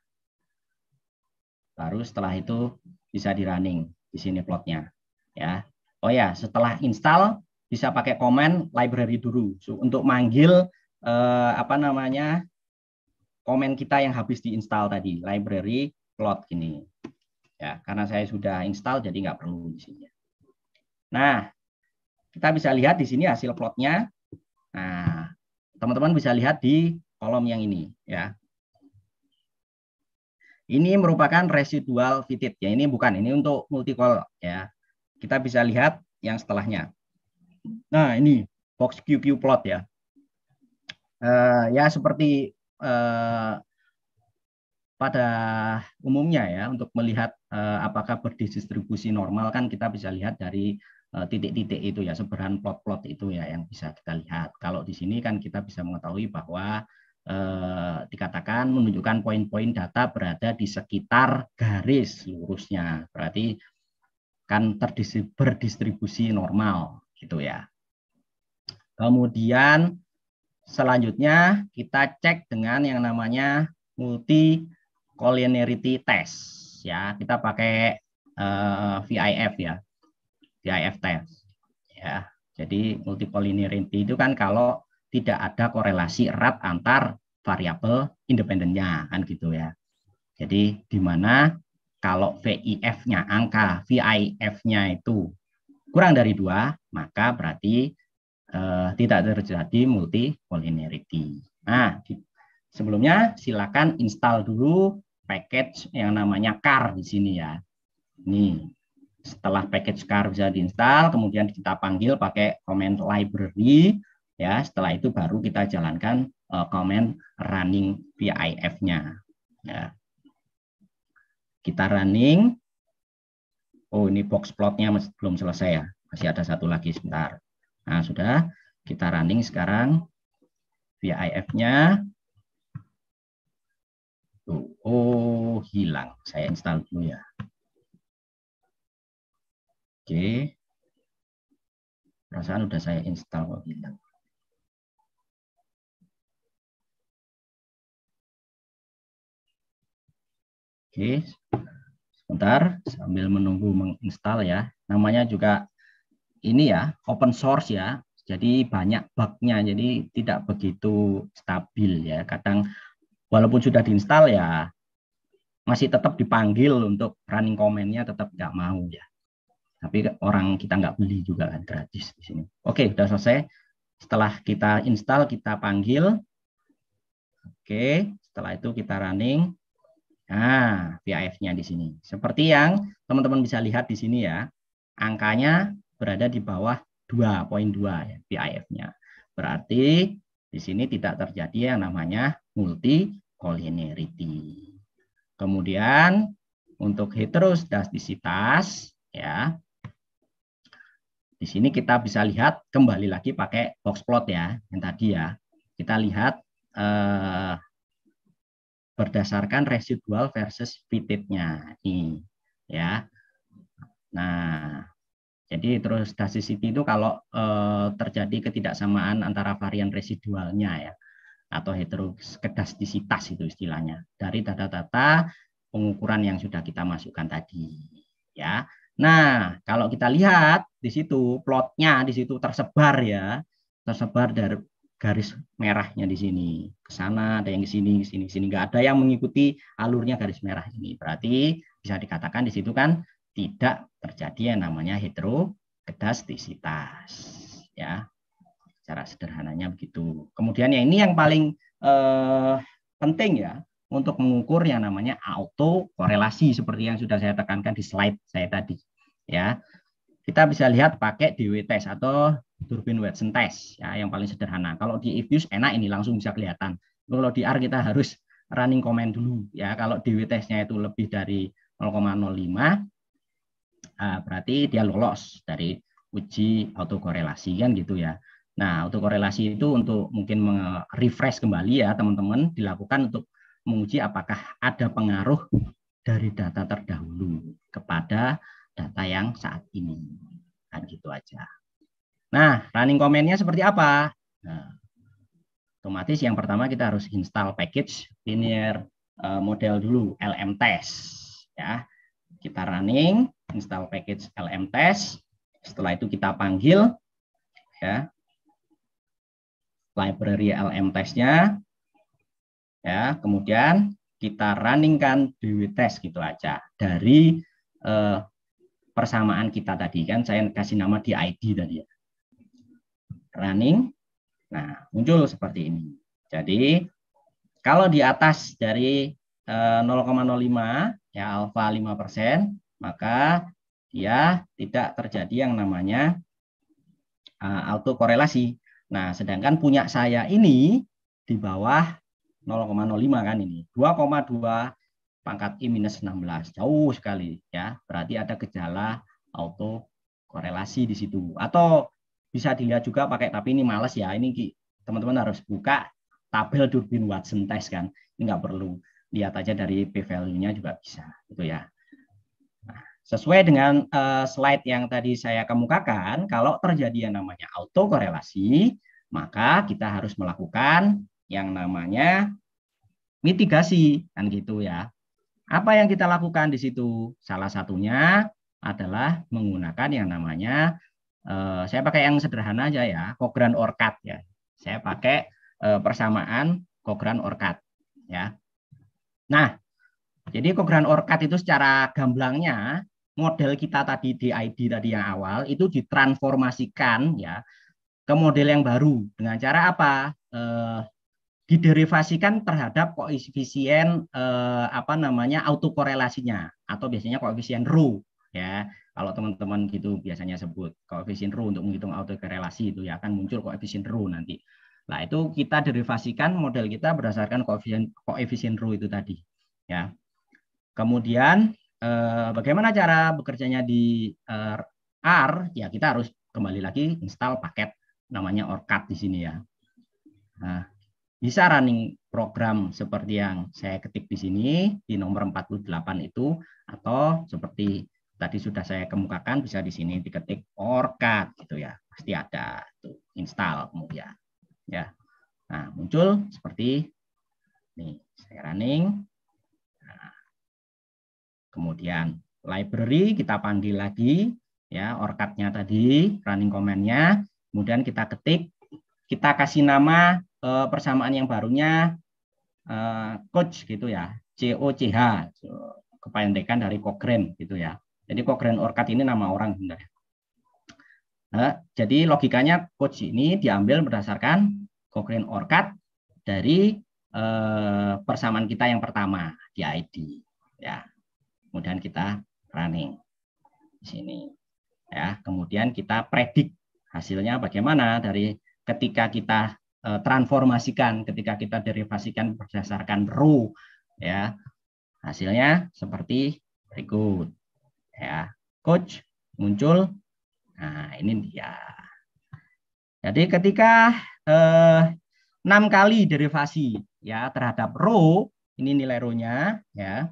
Baru setelah itu bisa di-running di sini plotnya. Ya. Oh ya, setelah install bisa pakai command library dulu untuk manggil eh, apa namanya komen kita yang habis diinstal tadi, library plot ini. Ya, karena saya sudah install jadi nggak perlu di sini. Nah, kita bisa lihat di sini hasil plotnya. Nah, teman-teman bisa lihat di kolom yang ini ya. Ini merupakan residual fitted ya. Ini bukan, ini untuk call ya. Kita bisa lihat yang setelahnya. Nah, ini box QQ plot ya. Uh, ya seperti eh, pada umumnya ya untuk melihat eh, apakah berdistribusi normal kan kita bisa lihat dari eh, titik-titik eh, itu ya seberan plot-plot itu ya yang bisa kita lihat. Kalau di sini kan kita bisa mengetahui bahwa eh, dikatakan menunjukkan poin-poin data berada di sekitar garis lurusnya. Berarti kan terdistribusi normal gitu ya. Kemudian Selanjutnya kita cek dengan yang namanya multi collinearity test ya. Kita pakai uh, eh, VIF ya. VIF test. Ya. Jadi multi collinearity itu kan kalau tidak ada korelasi erat antar variabel independennya kan gitu ya. Jadi di mana kalau VIF-nya angka VIF-nya itu kurang dari dua, maka berarti uh, tidak terjadi multipolinarity. Nah, sebelumnya silakan install dulu package yang namanya car di sini ya. Nih, setelah package car bisa diinstal, kemudian kita panggil pakai command library ya. Setelah itu baru kita jalankan uh, command running PIF-nya. Ya. Kita running. Oh, ini box plotnya belum selesai ya. Masih ada satu lagi sebentar. Nah, sudah kita running sekarang VIF-nya. Oh, hilang. Saya install dulu ya. Oke. Perasaan sudah saya install kok hilang. Oke. Sebentar sambil menunggu menginstal ya. Namanya juga ini ya open source ya jadi banyak bugnya jadi tidak begitu stabil ya kadang walaupun sudah diinstal ya masih tetap dipanggil untuk running komennya tetap nggak mau ya tapi orang kita nggak beli juga kan gratis di sini oke sudah selesai setelah kita install kita panggil oke setelah itu kita running nah PIF-nya di sini seperti yang teman-teman bisa lihat di sini ya angkanya berada di bawah 2.2 ya, PIF-nya. Berarti di sini tidak terjadi yang namanya multi collinearity. Kemudian untuk heterostastisitas ya. Di sini kita bisa lihat kembali lagi pakai box plot ya yang tadi ya. Kita lihat eh, berdasarkan residual versus fitted-nya ini ya. Nah, jadi terus basicity itu kalau eh, terjadi ketidaksamaan antara varian residualnya ya atau heterokedastisitas itu istilahnya dari data-data pengukuran yang sudah kita masukkan tadi ya. Nah, kalau kita lihat di situ plotnya di situ tersebar ya, tersebar dari garis merahnya di sini ke sana ada yang di sini di sini di sini nggak ada yang mengikuti alurnya garis merah ini berarti bisa dikatakan di situ kan tidak terjadi yang namanya heterogedastisitas, ya cara sederhananya begitu kemudian yang ini yang paling eh, penting ya untuk mengukur yang namanya auto korelasi seperti yang sudah saya tekankan di slide saya tadi ya kita bisa lihat pakai DW test atau turbin Watson test ya yang paling sederhana kalau di Ifuse enak ini langsung bisa kelihatan kalau di R kita harus running comment dulu ya kalau DW testnya itu lebih dari 0,05 uh, berarti dia lolos dari uji autokorelasi kan gitu ya. Nah, autokorelasi itu untuk mungkin refresh kembali ya teman-teman dilakukan untuk menguji apakah ada pengaruh dari data terdahulu kepada data yang saat ini. Kan gitu aja. Nah, running command seperti apa? Nah, otomatis yang pertama kita harus install package linear eh, model dulu, LM test ya. Kita running, install package lm test. Setelah itu kita panggil ya library lm testnya. Ya, kemudian kita runningkan dw test gitu aja dari eh, persamaan kita tadi kan saya kasih nama di ID tadi ya. Running. Nah, muncul seperti ini. Jadi kalau di atas dari 0,05 eh, ya alfa 5% maka ya tidak terjadi yang namanya uh, autokorelasi. Nah, sedangkan punya saya ini di bawah 0,05 kan ini. 2,2 pangkat I minus 16. Jauh sekali ya. Berarti ada gejala autokorelasi di situ. Atau bisa dilihat juga pakai tapi ini males ya. Ini teman-teman harus buka tabel Durbin Watson test kan. Ini nggak perlu. Lihat aja dari p value-nya juga bisa gitu ya. Sesuai dengan uh, slide yang tadi saya kemukakan, kalau terjadi yang namanya autokorelasi, maka kita harus melakukan yang namanya mitigasi kan gitu ya. Apa yang kita lakukan di situ? Salah satunya adalah menggunakan yang namanya uh, saya pakai yang sederhana aja ya, Cochrane Orcat ya. Saya pakai uh, persamaan Cochrane Orcat ya. Nah, jadi Cochrane Orcat itu secara gamblangnya model kita tadi DID tadi yang awal itu ditransformasikan ya ke model yang baru dengan cara apa? Eh, diderivasikan terhadap koefisien eh, apa namanya autokorelasinya atau biasanya koefisien rho ya. Kalau teman-teman gitu biasanya sebut koefisien rho untuk menghitung autokorelasi itu ya akan muncul koefisien rho nanti. Nah, itu kita derivasikan model kita berdasarkan koefisien koefisien rho itu tadi ya. Kemudian Eh, bagaimana cara bekerjanya di eh, R, ya kita harus kembali lagi install paket namanya Orkat di sini ya. Nah, bisa running program seperti yang saya ketik di sini di nomor 48 itu atau seperti tadi sudah saya kemukakan bisa di sini diketik Orkat gitu ya pasti ada tuh install kemudian ya nah muncul seperti ini saya running Kemudian library kita panggil lagi ya orkatnya tadi running commandnya kemudian kita ketik kita kasih nama eh, persamaan yang barunya eh, coach gitu ya c c o COCH kependekan dari Cochrane gitu ya jadi Cochrane orkat ini nama orang sebenarnya nah, jadi logikanya coach ini diambil berdasarkan Cochrane orkat dari eh, persamaan kita yang pertama di ID ya Kemudian kita running di sini. Ya, kemudian kita predik hasilnya bagaimana dari ketika kita eh, transformasikan, ketika kita derivasikan berdasarkan ru ya. Hasilnya seperti berikut. Ya, coach muncul. Nah, ini dia. Jadi ketika eh, 6 kali derivasi ya terhadap row, ini nilai row-nya ya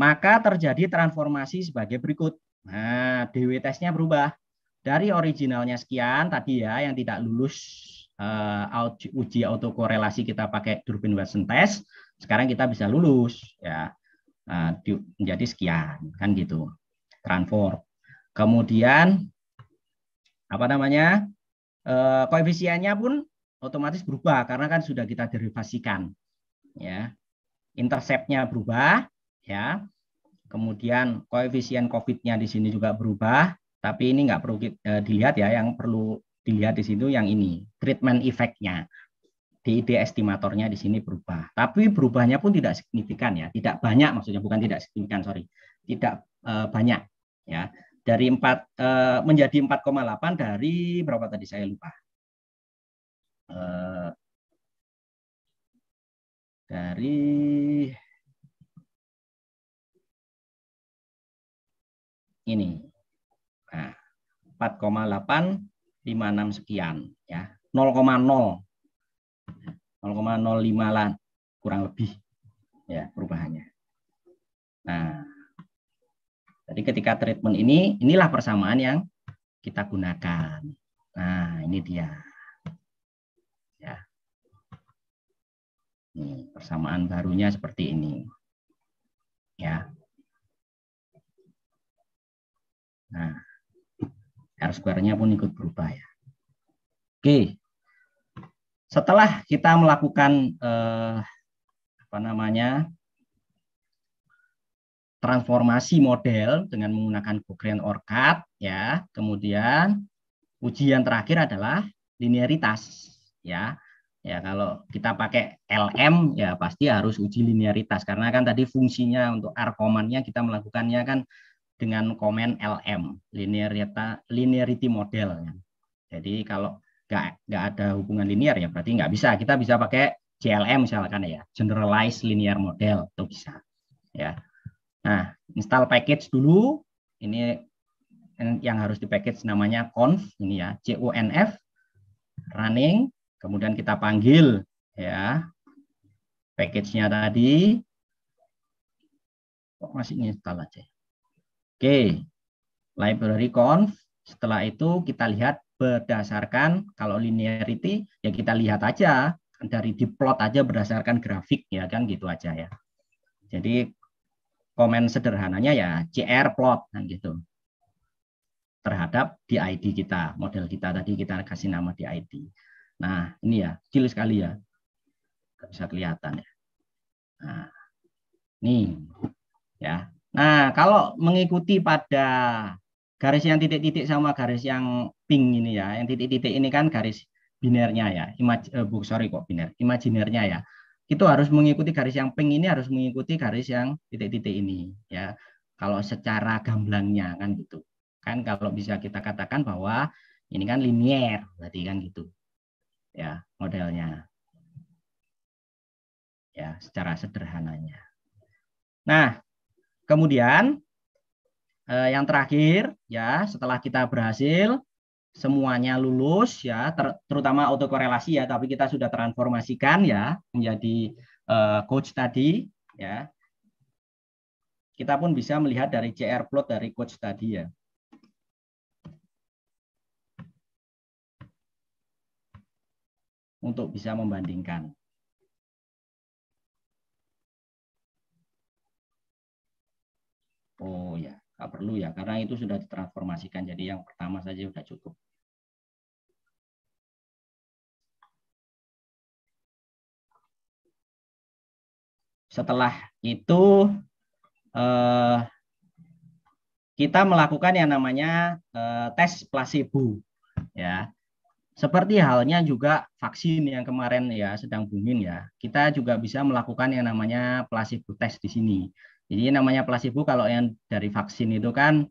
maka terjadi transformasi sebagai berikut. Nah, DW testnya berubah. Dari originalnya sekian tadi ya, yang tidak lulus uh, uji autokorelasi kita pakai Durbin Watson test, sekarang kita bisa lulus ya. Uh, menjadi sekian kan gitu. Transform. Kemudian apa namanya? Uh, koefisiennya pun otomatis berubah karena kan sudah kita derivasikan. Ya. Interceptnya berubah, ya. Kemudian koefisien COVID-nya di sini juga berubah, tapi ini nggak perlu eh, dilihat ya, yang perlu dilihat di situ yang ini, treatment effect-nya. DID estimatornya di sini berubah. Tapi berubahnya pun tidak signifikan ya, tidak banyak maksudnya, bukan tidak signifikan, sorry. Tidak uh, banyak ya. Dari 4 uh, eh, menjadi 4,8 dari berapa tadi saya lupa. Uh, dari ini. Nah, 4,856 sekian ya. 0,0 0,05 kurang lebih ya perubahannya. Nah, jadi ketika treatment ini inilah persamaan yang kita gunakan. Nah, ini dia. Ya. Ini persamaan barunya seperti ini. Ya. Nah, R square-nya pun ikut berubah ya. Oke. Setelah kita melakukan eh, apa namanya? transformasi model dengan menggunakan Gaussian orkat ya. Kemudian ujian terakhir adalah linearitas ya. Ya, kalau kita pakai LM ya pasti harus uji linearitas karena kan tadi fungsinya untuk R command-nya kita melakukannya kan dengan komen LM linearita linearity model Jadi kalau nggak nggak ada hubungan linear ya berarti nggak bisa kita bisa pakai GLM misalkan ya generalized linear model itu bisa ya nah install package dulu ini yang harus di package namanya conf ini ya conf running kemudian kita panggil ya package-nya tadi kok masih install aja ya? Oke, library conf. Setelah itu kita lihat berdasarkan kalau linearity ya kita lihat aja kan dari plot aja berdasarkan grafik ya kan gitu aja ya. Jadi komen sederhananya ya CR plot kan gitu terhadap DID kita, model kita tadi kita kasih nama DID. Nah, ini ya, kecil sekali ya. Gak bisa kelihatan ya. Nah, nih ya. Nah, kalau mengikuti pada garis yang titik-titik sama garis yang pink ini ya, yang titik-titik ini kan garis binernya ya, imaj eh, bu, sorry kok biner, imajinernya ya. Itu harus mengikuti garis yang pink ini harus mengikuti garis yang titik-titik ini ya. Kalau secara gamblangnya kan gitu. Kan kalau bisa kita katakan bahwa ini kan linier berarti kan gitu. Ya, modelnya. Ya, secara sederhananya. Nah, Kemudian eh, yang terakhir ya setelah kita berhasil semuanya lulus ya ter, terutama autokorelasi ya tapi kita sudah transformasikan ya menjadi eh, coach tadi ya kita pun bisa melihat dari CR plot dari coach tadi ya. Untuk bisa membandingkan. Oh ya, nggak perlu ya, karena itu sudah ditransformasikan. Jadi yang pertama saja sudah cukup. Setelah itu eh, kita melakukan yang namanya eh, tes placebo, ya. Seperti halnya juga vaksin yang kemarin ya sedang booming ya, kita juga bisa melakukan yang namanya placebo test di sini. Jadi namanya placebo kalau yang dari vaksin itu kan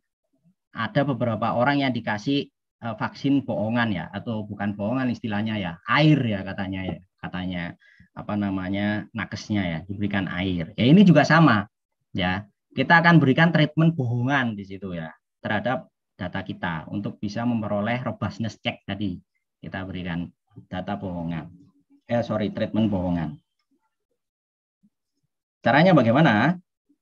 ada beberapa orang yang dikasih eh, vaksin bohongan ya atau bukan bohongan istilahnya ya air ya katanya ya katanya apa namanya nakesnya ya diberikan air ya ini juga sama ya kita akan berikan treatment bohongan di situ ya terhadap data kita untuk bisa memperoleh robustness check tadi kita berikan data bohongan eh sorry treatment bohongan caranya bagaimana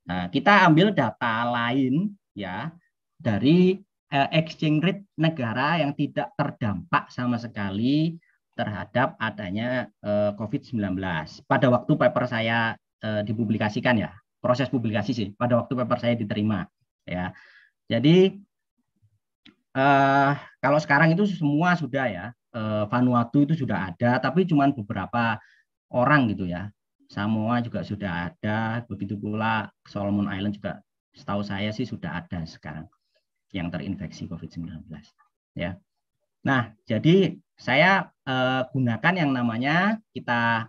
Nah, kita ambil data lain ya dari eh, exchange rate negara yang tidak terdampak sama sekali terhadap adanya eh, COVID-19. Pada waktu paper saya eh, dipublikasikan ya, proses publikasi sih, pada waktu paper saya diterima ya. Jadi eh, kalau sekarang itu semua sudah ya, Vanuatu itu sudah ada, tapi cuma beberapa orang gitu ya. Samoa juga sudah ada, begitu pula Solomon Island juga setahu saya sih sudah ada sekarang yang terinfeksi COVID-19 ya. Nah, jadi saya eh, gunakan yang namanya kita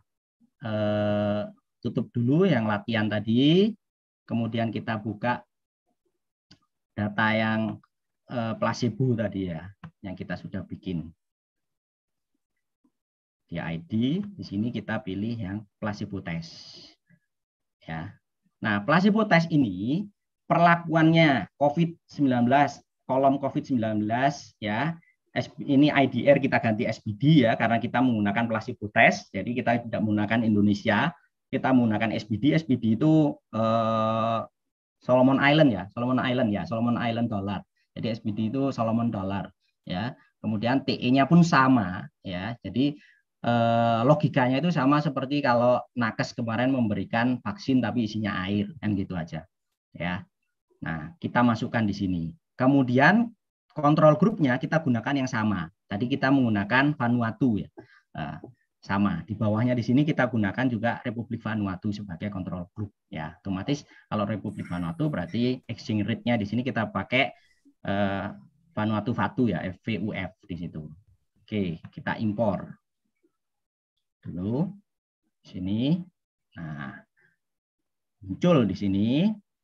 eh, tutup dulu yang latihan tadi, kemudian kita buka data yang eh, placebo tadi ya, yang kita sudah bikin di ya, ID di sini kita pilih yang placebo test. Ya. Nah, placebo test ini perlakuannya COVID-19 kolom COVID-19 ya. Ini IDR kita ganti SBD ya karena kita menggunakan placebo test. Jadi kita tidak menggunakan Indonesia, kita menggunakan SBD. SBD itu eh, Solomon Island ya, Solomon Island ya, Solomon Island dollar. Jadi SBD itu Solomon dollar ya. Kemudian TE-nya pun sama ya. Jadi Eh, logikanya itu sama seperti kalau nakes kemarin memberikan vaksin tapi isinya air kan gitu aja ya nah kita masukkan di sini kemudian kontrol grupnya kita gunakan yang sama tadi kita menggunakan Vanuatu ya eh, sama di bawahnya di sini kita gunakan juga Republik Vanuatu sebagai kontrol grup ya otomatis kalau Republik Vanuatu berarti exchange rate-nya di sini kita pakai eh, Vanuatu Fatu ya FVUF di situ oke kita impor dulu sini. Nah, muncul di sini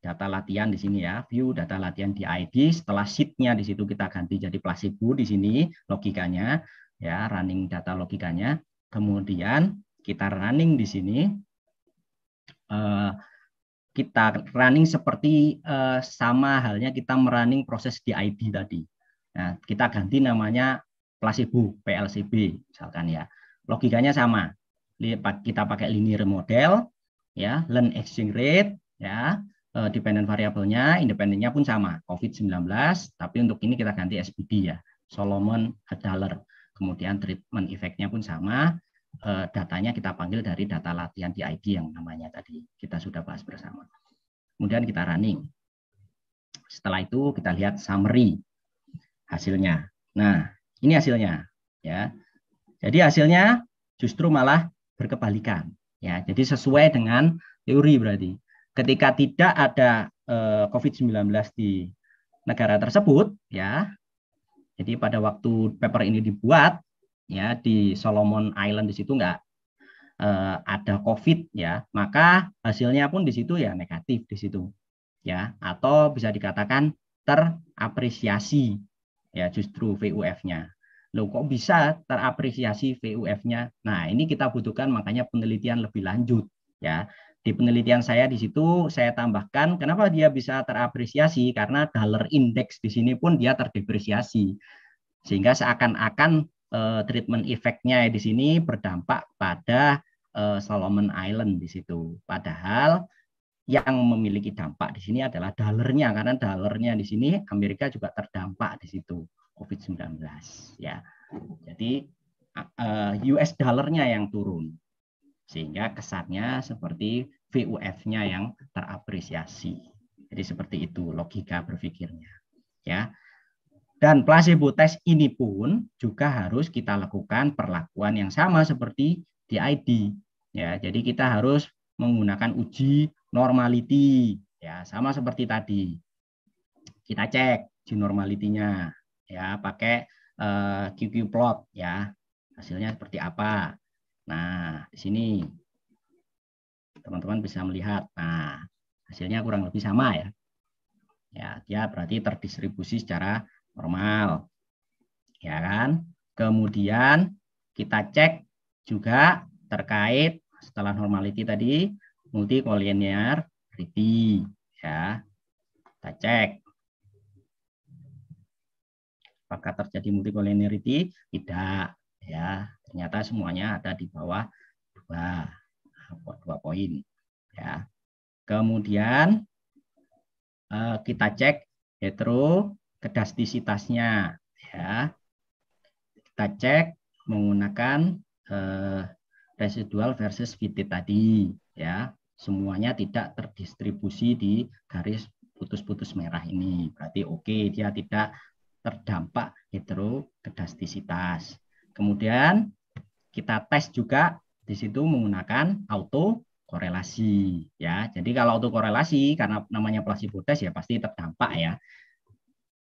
data latihan di sini ya, view data latihan di ID setelah sheetnya di situ kita ganti jadi placebo di sini logikanya ya, running data logikanya. Kemudian kita running di sini eh, kita running seperti eh, sama halnya kita merunning proses di ID tadi. Nah, kita ganti namanya placebo PLCB misalkan ya logikanya sama. Kita pakai linear model, ya, learn exchange rate, ya, e, dependent variabelnya, independennya pun sama, COVID-19, tapi untuk ini kita ganti SBD ya, Solomon Dollar. Kemudian treatment effect pun sama, e, datanya kita panggil dari data latihan di ID yang namanya tadi kita sudah bahas bersama. Kemudian kita running. Setelah itu kita lihat summary hasilnya. Nah, ini hasilnya ya. Jadi hasilnya justru malah berkebalikan. Ya, jadi sesuai dengan teori berarti. Ketika tidak ada eh, COVID-19 di negara tersebut, ya. Jadi pada waktu paper ini dibuat, ya di Solomon Island di situ enggak eh, ada COVID, ya. Maka hasilnya pun di situ ya negatif di situ, ya. Atau bisa dikatakan terapresiasi, ya justru VUF-nya. Loh kok bisa terapresiasi VUF-nya? Nah, ini kita butuhkan makanya penelitian lebih lanjut ya. Di penelitian saya di situ saya tambahkan kenapa dia bisa terapresiasi karena dollar index di sini pun dia terdepresiasi. Sehingga seakan-akan eh, treatment treatment efeknya di sini berdampak pada eh, Solomon Island di situ. Padahal yang memiliki dampak di sini adalah dollarnya karena dollarnya di sini Amerika juga terdampak di situ. COVID-19 ya. Jadi US dollarnya yang turun sehingga kesannya seperti VUF-nya yang terapresiasi. Jadi seperti itu logika berpikirnya ya. Dan placebo test ini pun juga harus kita lakukan perlakuan yang sama seperti DID ya. Jadi kita harus menggunakan uji normality ya sama seperti tadi. Kita cek di normalitinya ya pakai QQ eh, plot ya hasilnya seperti apa nah di sini teman-teman bisa melihat nah hasilnya kurang lebih sama ya ya dia berarti terdistribusi secara normal ya kan kemudian kita cek juga terkait setelah normality tadi multi collinear ya kita cek apakah terjadi multicollinearity? Tidak, ya. Ternyata semuanya ada di bawah dua, dua poin, ya. Kemudian eh, kita cek hetero kedastisitasnya, ya. Kita cek menggunakan eh, residual versus fitted tadi, ya. Semuanya tidak terdistribusi di garis putus-putus merah ini. Berarti oke okay, dia tidak terdampak heterokedastisitas. Kemudian kita tes juga di situ menggunakan auto korelasi ya. Jadi kalau auto korelasi karena namanya placebo test ya pasti terdampak ya.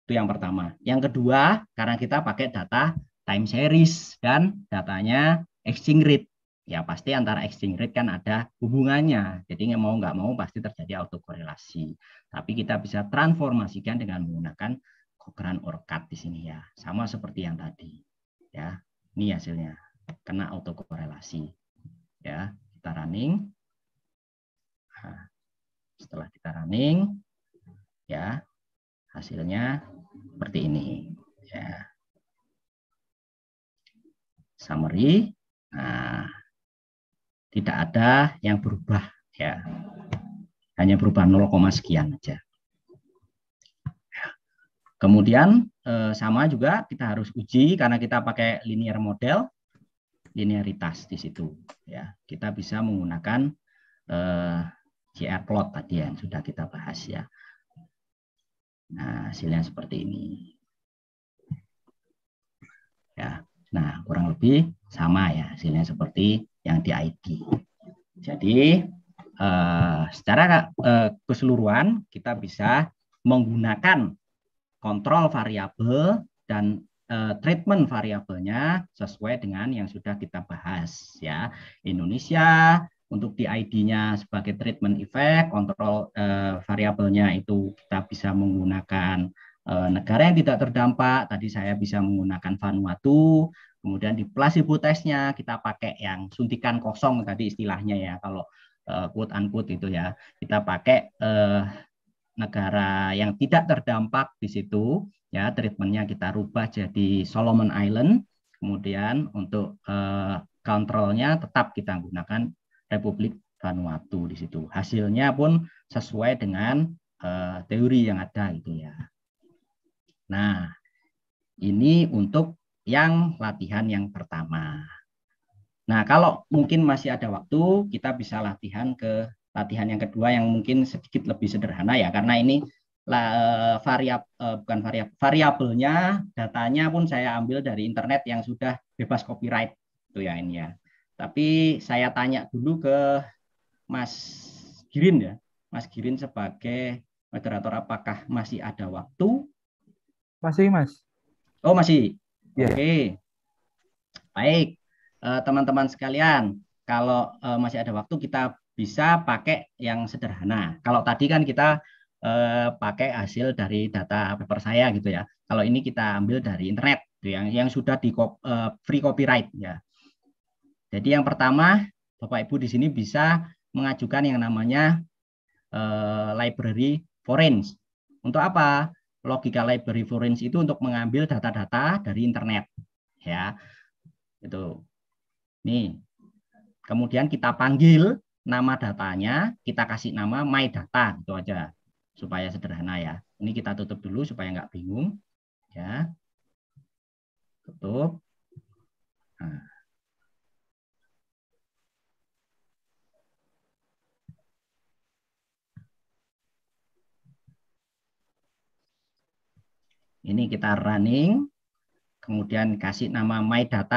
Itu yang pertama. Yang kedua, karena kita pakai data time series dan datanya exchange rate. Ya pasti antara exchange rate kan ada hubungannya. Jadi nggak mau nggak mau pasti terjadi autokorelasi. Tapi kita bisa transformasikan dengan menggunakan kokeran orkat di sini ya. Sama seperti yang tadi. Ya. Ini hasilnya. Kena autokorelasi. Ya, kita running. Nah, setelah kita running ya, hasilnya seperti ini ya. Summary. Nah, tidak ada yang berubah ya. Hanya berubah 0, sekian aja. Kemudian eh, sama juga kita harus uji karena kita pakai linear model linearitas di situ ya. Kita bisa menggunakan eh, GR plot tadi yang sudah kita bahas ya. Nah, hasilnya seperti ini. Ya. Nah, kurang lebih sama ya hasilnya seperti yang di ID. Jadi eh, secara eh, keseluruhan kita bisa menggunakan kontrol variabel dan eh, treatment variabelnya sesuai dengan yang sudah kita bahas ya. Indonesia untuk di id nya sebagai treatment effect, kontrol uh, variabelnya itu kita bisa menggunakan uh, negara yang tidak terdampak. Tadi saya bisa menggunakan Vanuatu. Kemudian di placebo testnya kita pakai yang suntikan kosong tadi istilahnya ya kalau uh, quote unquote itu ya. Kita pakai uh, negara yang tidak terdampak di situ ya treatmentnya kita rubah jadi Solomon Island kemudian untuk uh, kontrolnya tetap kita gunakan Republik Vanuatu di situ hasilnya pun sesuai dengan uh, teori yang ada itu ya nah ini untuk yang latihan yang pertama. Nah, kalau mungkin masih ada waktu, kita bisa latihan ke latihan yang kedua yang mungkin sedikit lebih sederhana ya karena ini la, eh, variab eh, bukan variab variabelnya datanya pun saya ambil dari internet yang sudah bebas copyright itu ya ini ya. Tapi saya tanya dulu ke Mas Girin ya. Mas Girin sebagai moderator apakah masih ada waktu? Masih, Mas. Oh, masih. Yeah. Oke. Okay. Baik. Eh, teman-teman sekalian, kalau masih ada waktu kita bisa pakai yang sederhana. Kalau tadi kan kita eh, pakai hasil dari data paper saya gitu ya. Kalau ini kita ambil dari internet gitu, yang yang sudah di eh, free copyright ya. Jadi yang pertama Bapak Ibu di sini bisa mengajukan yang namanya eh, library forens. Untuk apa? Logika library forens itu untuk mengambil data-data dari internet ya. Itu. Nih. Kemudian kita panggil nama datanya kita kasih nama my data itu aja supaya sederhana ya. Ini kita tutup dulu supaya nggak bingung ya. Tutup. Nah. Ini kita running, kemudian kasih nama my data,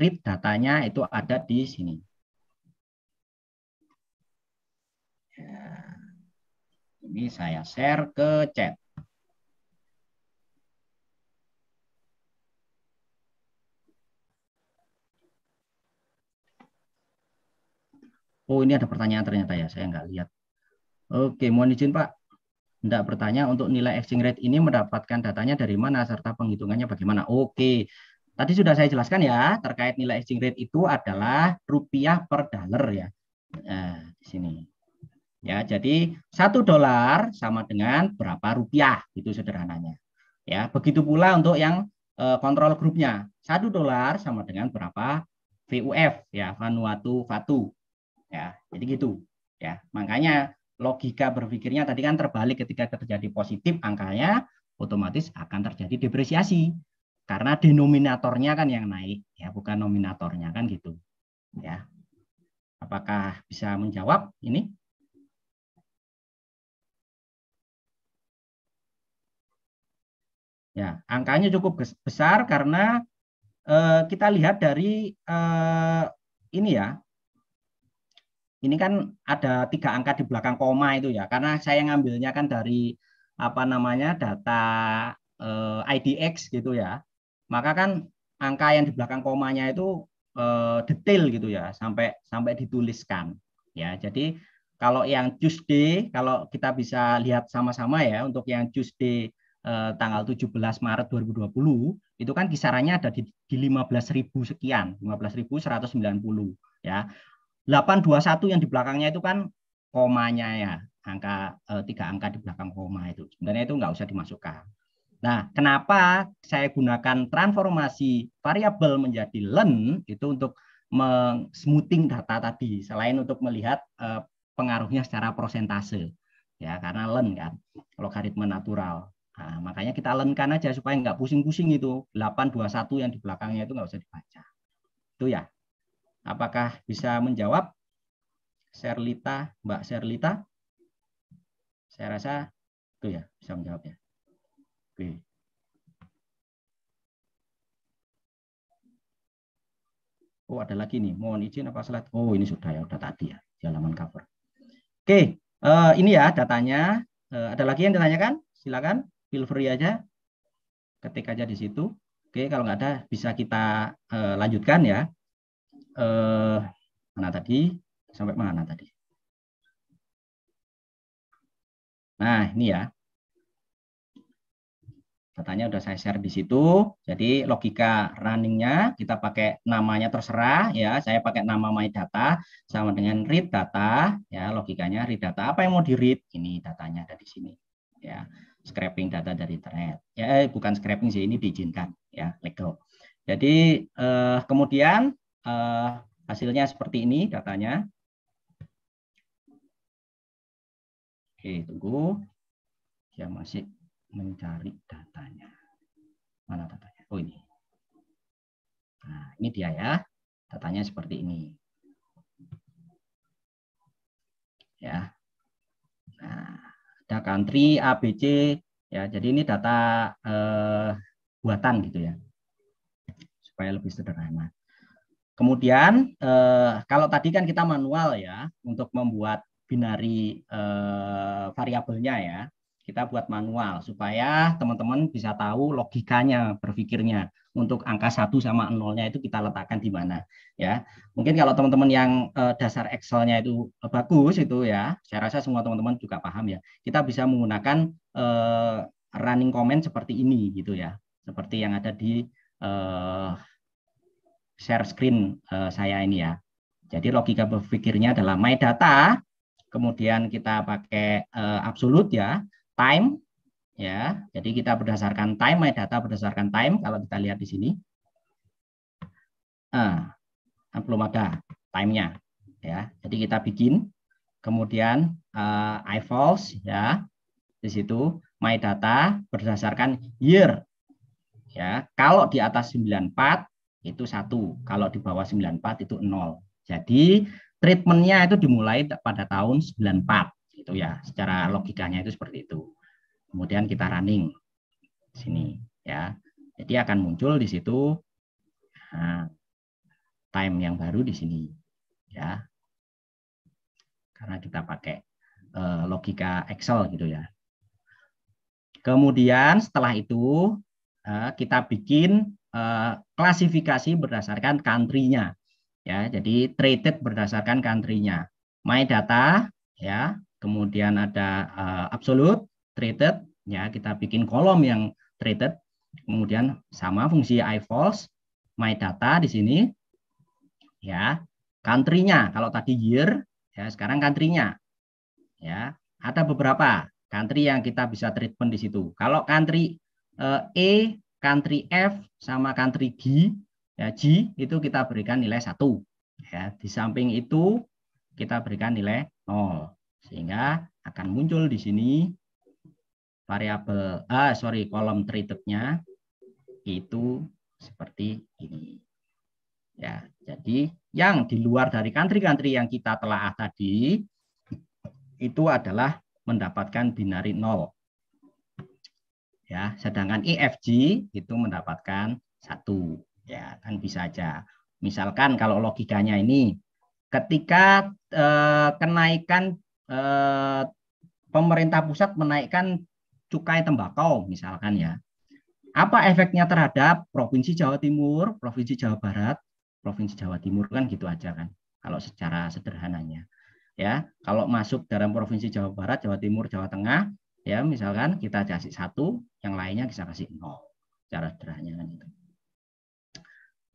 read datanya itu ada di sini. Ini saya share ke chat. Oh ini ada pertanyaan ternyata ya, saya nggak lihat. Oke, mohon izin Pak. Tidak bertanya untuk nilai exchange rate ini mendapatkan datanya dari mana serta penghitungannya bagaimana. Oke, tadi sudah saya jelaskan ya terkait nilai exchange rate itu adalah rupiah per dollar ya. Nah, di sini. Ya, jadi satu dolar sama dengan berapa rupiah itu sederhananya. Ya, begitu pula untuk yang eh, kontrol e, grupnya satu dolar sama dengan berapa VUF ya Vanuatu Fatu ya jadi gitu ya makanya logika berpikirnya tadi kan terbalik ketika terjadi positif angkanya otomatis akan terjadi depresiasi karena denominatornya kan yang naik ya bukan nominatornya kan gitu ya apakah bisa menjawab ini Ya, angkanya cukup besar karena eh, kita lihat dari eh, ini ya. Ini kan ada tiga angka di belakang koma itu ya, karena saya ngambilnya kan dari apa namanya data eh, IDX gitu ya. Maka kan angka yang di belakang komanya itu eh, detail gitu ya, sampai sampai dituliskan. Ya, jadi kalau yang Tuesday, kalau kita bisa lihat sama-sama ya, untuk yang Tuesday eh, tanggal 17 Maret 2020 itu kan kisarannya ada di, di 15.000 sekian, 15.190 ya. 821 yang di belakangnya itu kan komanya ya, angka eh, tiga angka di belakang koma itu. Sebenarnya itu nggak usah dimasukkan. Nah, kenapa saya gunakan transformasi variabel menjadi len itu untuk meng smoothing data tadi selain untuk melihat eh, pengaruhnya secara prosentase ya karena len kan logaritma natural Nah, makanya kita lengkan aja supaya nggak pusing-pusing itu 821 yang di belakangnya itu nggak usah dibaca. Itu ya. Apakah bisa menjawab? Serlita, Mbak Serlita? Saya rasa itu ya, bisa menjawab ya. Oke. Oh, ada lagi nih. Mohon izin apa slide? Oh, ini sudah ya, sudah tadi ya, di halaman cover. Oke, eh, ini ya datanya. Eh, ada lagi yang ditanyakan? Silakan feel free aja ketik aja di situ. Oke, kalau nggak ada bisa kita uh, lanjutkan ya. Uh, mana tadi? Sampai mana tadi? Nah, ini ya. Datanya udah saya share di situ. Jadi logika runningnya kita pakai namanya terserah ya. Saya pakai nama my data sama dengan read data ya. Logikanya read data apa yang mau di read? Ini datanya ada di sini ya scraping data dari internet. Ya, eh, bukan scraping sih ini diizinkan ya legal. Jadi eh, kemudian eh, hasilnya seperti ini datanya. Oke, tunggu. Dia masih mencari datanya. Mana datanya? Oh ini. Nah, ini dia ya. Datanya seperti ini. Ya, ada country ABC ya. Jadi ini data eh, buatan gitu ya. Supaya lebih sederhana. Kemudian eh, kalau tadi kan kita manual ya untuk membuat binari eh, variabelnya ya kita buat manual supaya teman-teman bisa tahu logikanya berpikirnya untuk angka 1 sama nolnya itu kita letakkan di mana ya. Mungkin kalau teman-teman yang eh, dasar Excel-nya itu eh, bagus itu ya, saya rasa semua teman-teman juga paham ya. Kita bisa menggunakan eh, running comment seperti ini gitu ya. Seperti yang ada di share screen saya ini ya. Jadi logika berpikirnya adalah my data kemudian kita pakai uh, absolut ya time ya. Jadi kita berdasarkan time, my data berdasarkan time kalau kita lihat di sini. Nah, belum ada time-nya ya. Jadi kita bikin kemudian uh, false ya. Di situ my data berdasarkan year. Ya, kalau di atas 94 itu satu, kalau di bawah 94 itu nol. Jadi treatmentnya itu dimulai pada tahun 94 gitu ya. Hmm. Secara logikanya itu seperti itu. Kemudian kita running sini ya. Jadi akan muncul di situ nah, time yang baru di sini ya. Karena kita pakai eh, logika Excel gitu ya. Kemudian setelah itu eh, kita bikin eh, klasifikasi berdasarkan country-nya ya. Jadi traded berdasarkan country-nya. My data ya kemudian ada uh, absolute, treated, ya kita bikin kolom yang treated, kemudian sama fungsi i false, my data di sini, ya countrynya kalau tadi year, ya sekarang countrynya ya ada beberapa country yang kita bisa treatment di situ. Kalau country uh, E, country F sama country G, ya G itu kita berikan nilai satu, ya di samping itu kita berikan nilai 0 sehingga akan muncul di sini variabel ah sorry kolom treated-nya itu seperti ini. Ya, jadi yang di luar dari country-country yang kita telah ah tadi itu adalah mendapatkan binari nol Ya, sedangkan IFG e itu mendapatkan satu. Ya, kan bisa aja. Misalkan kalau logikanya ini ketika eh, kenaikan eh, pemerintah pusat menaikkan cukai tembakau misalkan ya. Apa efeknya terhadap Provinsi Jawa Timur, Provinsi Jawa Barat, Provinsi Jawa Timur kan gitu aja kan. Kalau secara sederhananya. Ya, kalau masuk dalam Provinsi Jawa Barat, Jawa Timur, Jawa Tengah, ya misalkan kita kasih satu, yang lainnya kita kasih nol. Cara sederhananya kan itu.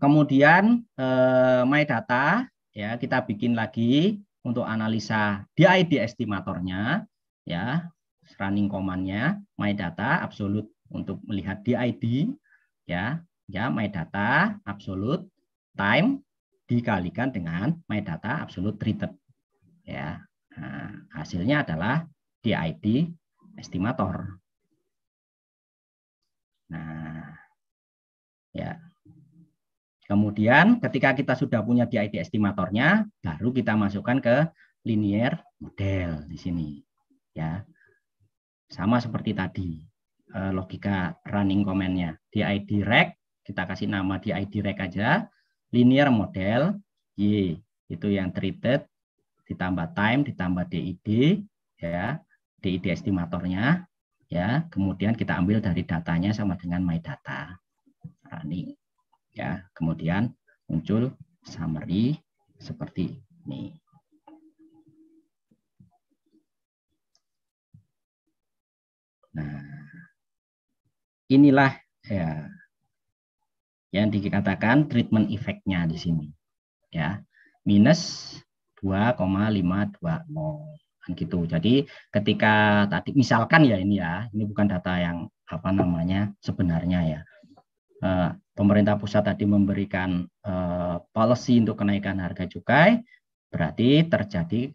Kemudian eh, my data ya kita bikin lagi untuk analisa DID estimatornya, ya running commandnya my data absolute untuk melihat DID, ya ya my data absolute time dikalikan dengan my data absolute treated, ya nah, hasilnya adalah DID estimator. Nah, ya Kemudian ketika kita sudah punya DID estimatornya, baru kita masukkan ke linear model di sini. Ya. Sama seperti tadi eh, logika running commandnya, DID rec kita kasih nama DID rec aja, linear model Y itu yang treated ditambah time ditambah DID ya, DID estimatornya ya. Kemudian kita ambil dari datanya sama dengan my data running ya. Kemudian muncul summary seperti ini. Nah, inilah ya yang dikatakan treatment efeknya di sini. Ya, minus 2,520 kan gitu. Jadi ketika tadi misalkan ya ini ya, ini bukan data yang apa namanya sebenarnya ya. Eh, pemerintah pusat tadi memberikan uh, policy untuk kenaikan harga cukai, berarti terjadi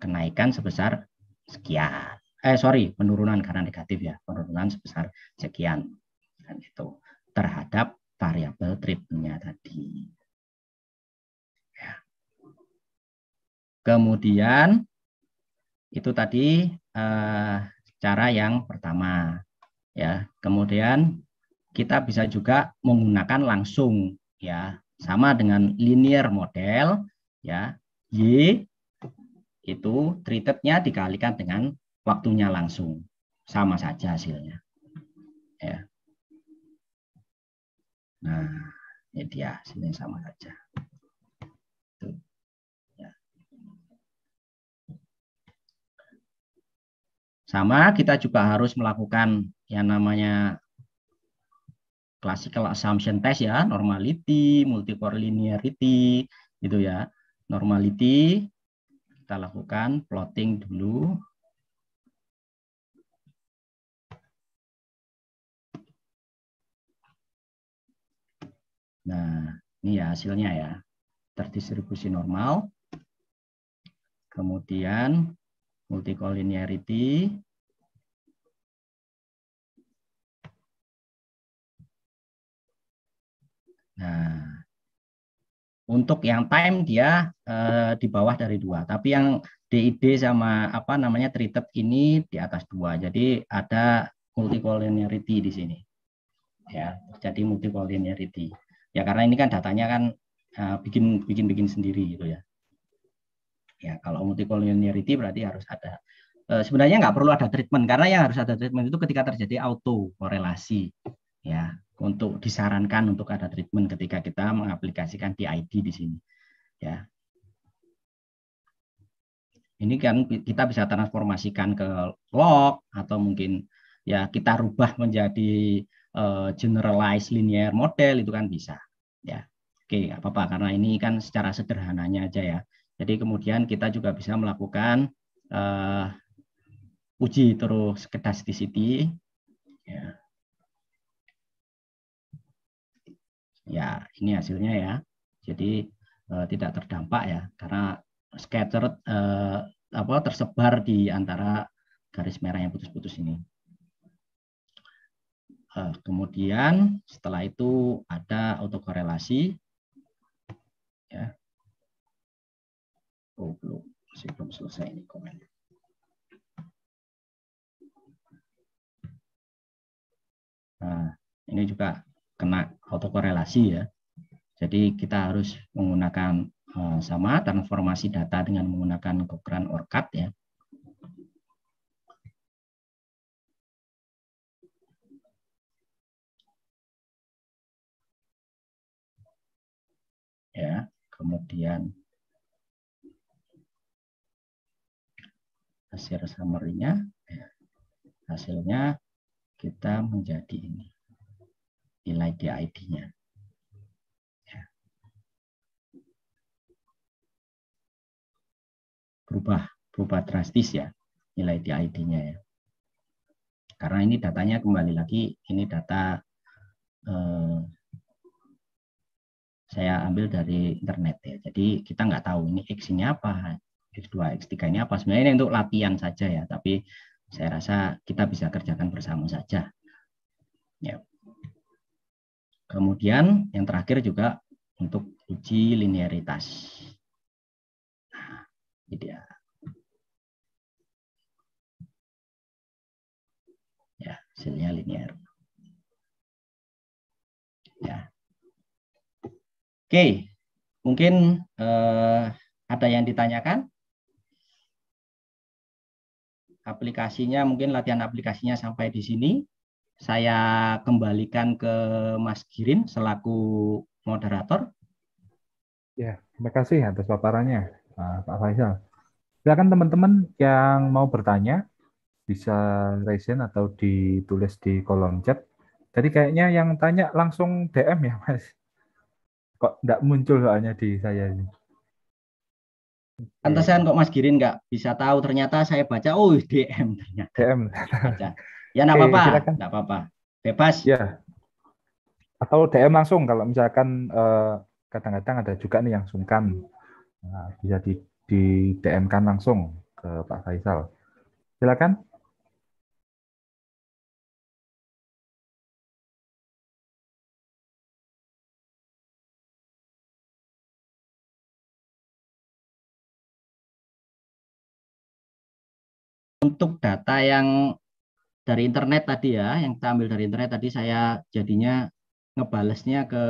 kenaikan sebesar sekian. Eh sorry, penurunan karena negatif ya, penurunan sebesar sekian Dan itu terhadap variabel tripnya tadi. Ya. Kemudian itu tadi uh, cara yang pertama ya. Kemudian kita bisa juga menggunakan langsung ya sama dengan linear model ya y itu treatednya dikalikan dengan waktunya langsung sama saja hasilnya ya nah ini dia hasilnya sama saja ya. sama kita juga harus melakukan yang namanya classical assumption test ya, normality, multicore linearity gitu ya. Normality kita lakukan plotting dulu. Nah, ini ya hasilnya ya. Terdistribusi normal. Kemudian multicollinearity Nah, untuk yang time dia eh, di bawah dari dua, tapi yang DID sama apa namanya treated ini di atas dua, jadi ada multicollinearity di sini. Ya, jadi multicollinearity. Ya karena ini kan datanya kan eh, bikin bikin bikin sendiri gitu ya. Ya kalau multicollinearity berarti harus ada. E, sebenarnya nggak perlu ada treatment karena yang harus ada treatment itu ketika terjadi autokorelasi. Ya, untuk disarankan untuk ada treatment ketika kita mengaplikasikan TID di sini. Ya. Ini kan kita bisa transformasikan ke log atau mungkin ya kita rubah menjadi uh, generalized linear model itu kan bisa. Ya. Oke, okay, apa-apa karena ini kan secara sederhananya aja ya. Jadi kemudian kita juga bisa melakukan uh, uji terus kedasticity ya Ya, ini hasilnya ya. Jadi eh, tidak terdampak ya karena scatter eh, apa tersebar di antara garis merah yang putus-putus ini. Eh, kemudian setelah itu ada autokorelasi ya. Oh, belum. Masih belum selesai ini komen. Nah, ini juga kena autokorelasi ya. Jadi kita harus menggunakan eh, sama transformasi data dengan menggunakan Cochran ORCAD ya. Ya, kemudian hasil summary-nya ya. hasilnya kita menjadi ini nilai DID-nya. Ya. Berubah, berubah drastis ya nilai DID-nya ya. Karena ini datanya kembali lagi, ini data eh, saya ambil dari internet ya. Jadi kita nggak tahu ini X-nya apa, X2, X3 ini apa. Sebenarnya ini untuk latihan saja ya, tapi saya rasa kita bisa kerjakan bersama saja. Ya. Kemudian yang terakhir juga untuk uji linearitas. Nah, ini dia. Ya, hasilnya linear. Ya. Oke, mungkin eh, ada yang ditanyakan? Aplikasinya mungkin latihan aplikasinya sampai di sini saya kembalikan ke Mas Girin selaku moderator. Ya, terima kasih atas paparannya, Pak Faisal. Silakan teman-teman yang mau bertanya bisa raise atau ditulis di kolom chat. Jadi kayaknya yang tanya langsung DM ya, Mas. Kok enggak muncul soalnya di saya ini. Pantesan kok Mas Girin nggak bisa tahu ternyata saya baca oh DM ternyata. DM. Ya enggak apa-apa, Enggak apa-apa, bebas. Ya. Atau DM langsung kalau misalkan eh, kadang-kadang uh, ada juga nih yang sungkan, nah, bisa di, di DM kan langsung ke Pak Faisal. Silakan. untuk data yang dari internet tadi ya, yang kita ambil dari internet tadi saya jadinya ngebalesnya ke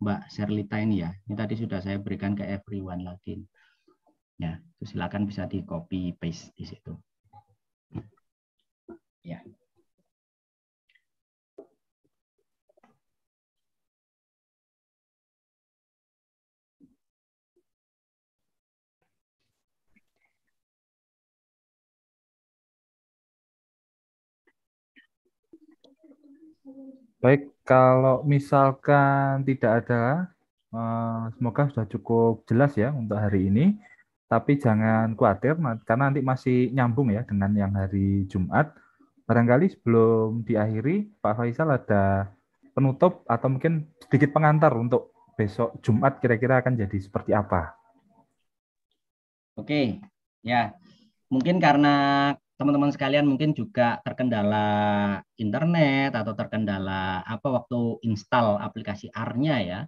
Mbak Serlita ini ya. Ini tadi sudah saya berikan ke everyone lagi. Ya, silakan bisa di copy paste di situ. Ya. Baik, kalau misalkan tidak ada, eh, semoga sudah cukup jelas ya untuk hari ini. Tapi jangan khawatir, karena nanti masih nyambung ya dengan yang hari Jumat. Barangkali sebelum diakhiri, Pak Faisal ada penutup atau mungkin sedikit pengantar untuk besok Jumat kira-kira akan jadi seperti apa? Oke, ya mungkin karena teman-teman sekalian mungkin juga terkendala internet atau terkendala apa waktu install aplikasi R-nya ya.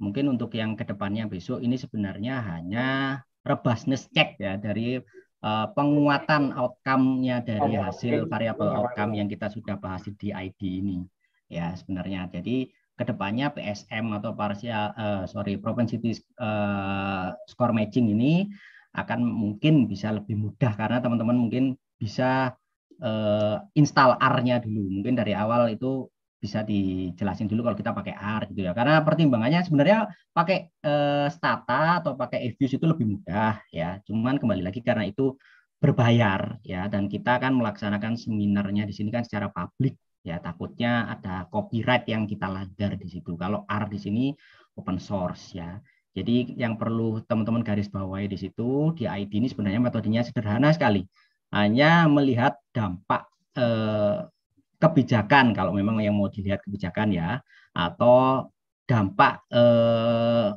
Mungkin untuk yang kedepannya besok ini sebenarnya hanya robustness check ya dari eh, penguatan outcome-nya dari iya, hasil variabel outcome ya. yang kita sudah bahas di ID ini ya sebenarnya. Jadi kedepannya PSM atau parsial uh, eh, sorry propensity uh, score matching ini akan mungkin bisa lebih mudah karena teman-teman mungkin bisa uh, install R-nya dulu. Mungkin dari awal itu bisa dijelasin dulu kalau kita pakai R gitu ya. Karena pertimbangannya sebenarnya pakai eh, stata atau pakai Evius itu lebih mudah ya. Cuman kembali lagi karena itu berbayar ya dan kita akan melaksanakan seminarnya di sini kan secara publik ya takutnya ada copyright yang kita langgar di situ. Kalau R di sini open source ya. Jadi yang perlu teman-teman garis bawahi di situ di ID ini sebenarnya metodenya sederhana sekali hanya melihat dampak eh, kebijakan kalau memang yang mau dilihat kebijakan ya atau dampak eh,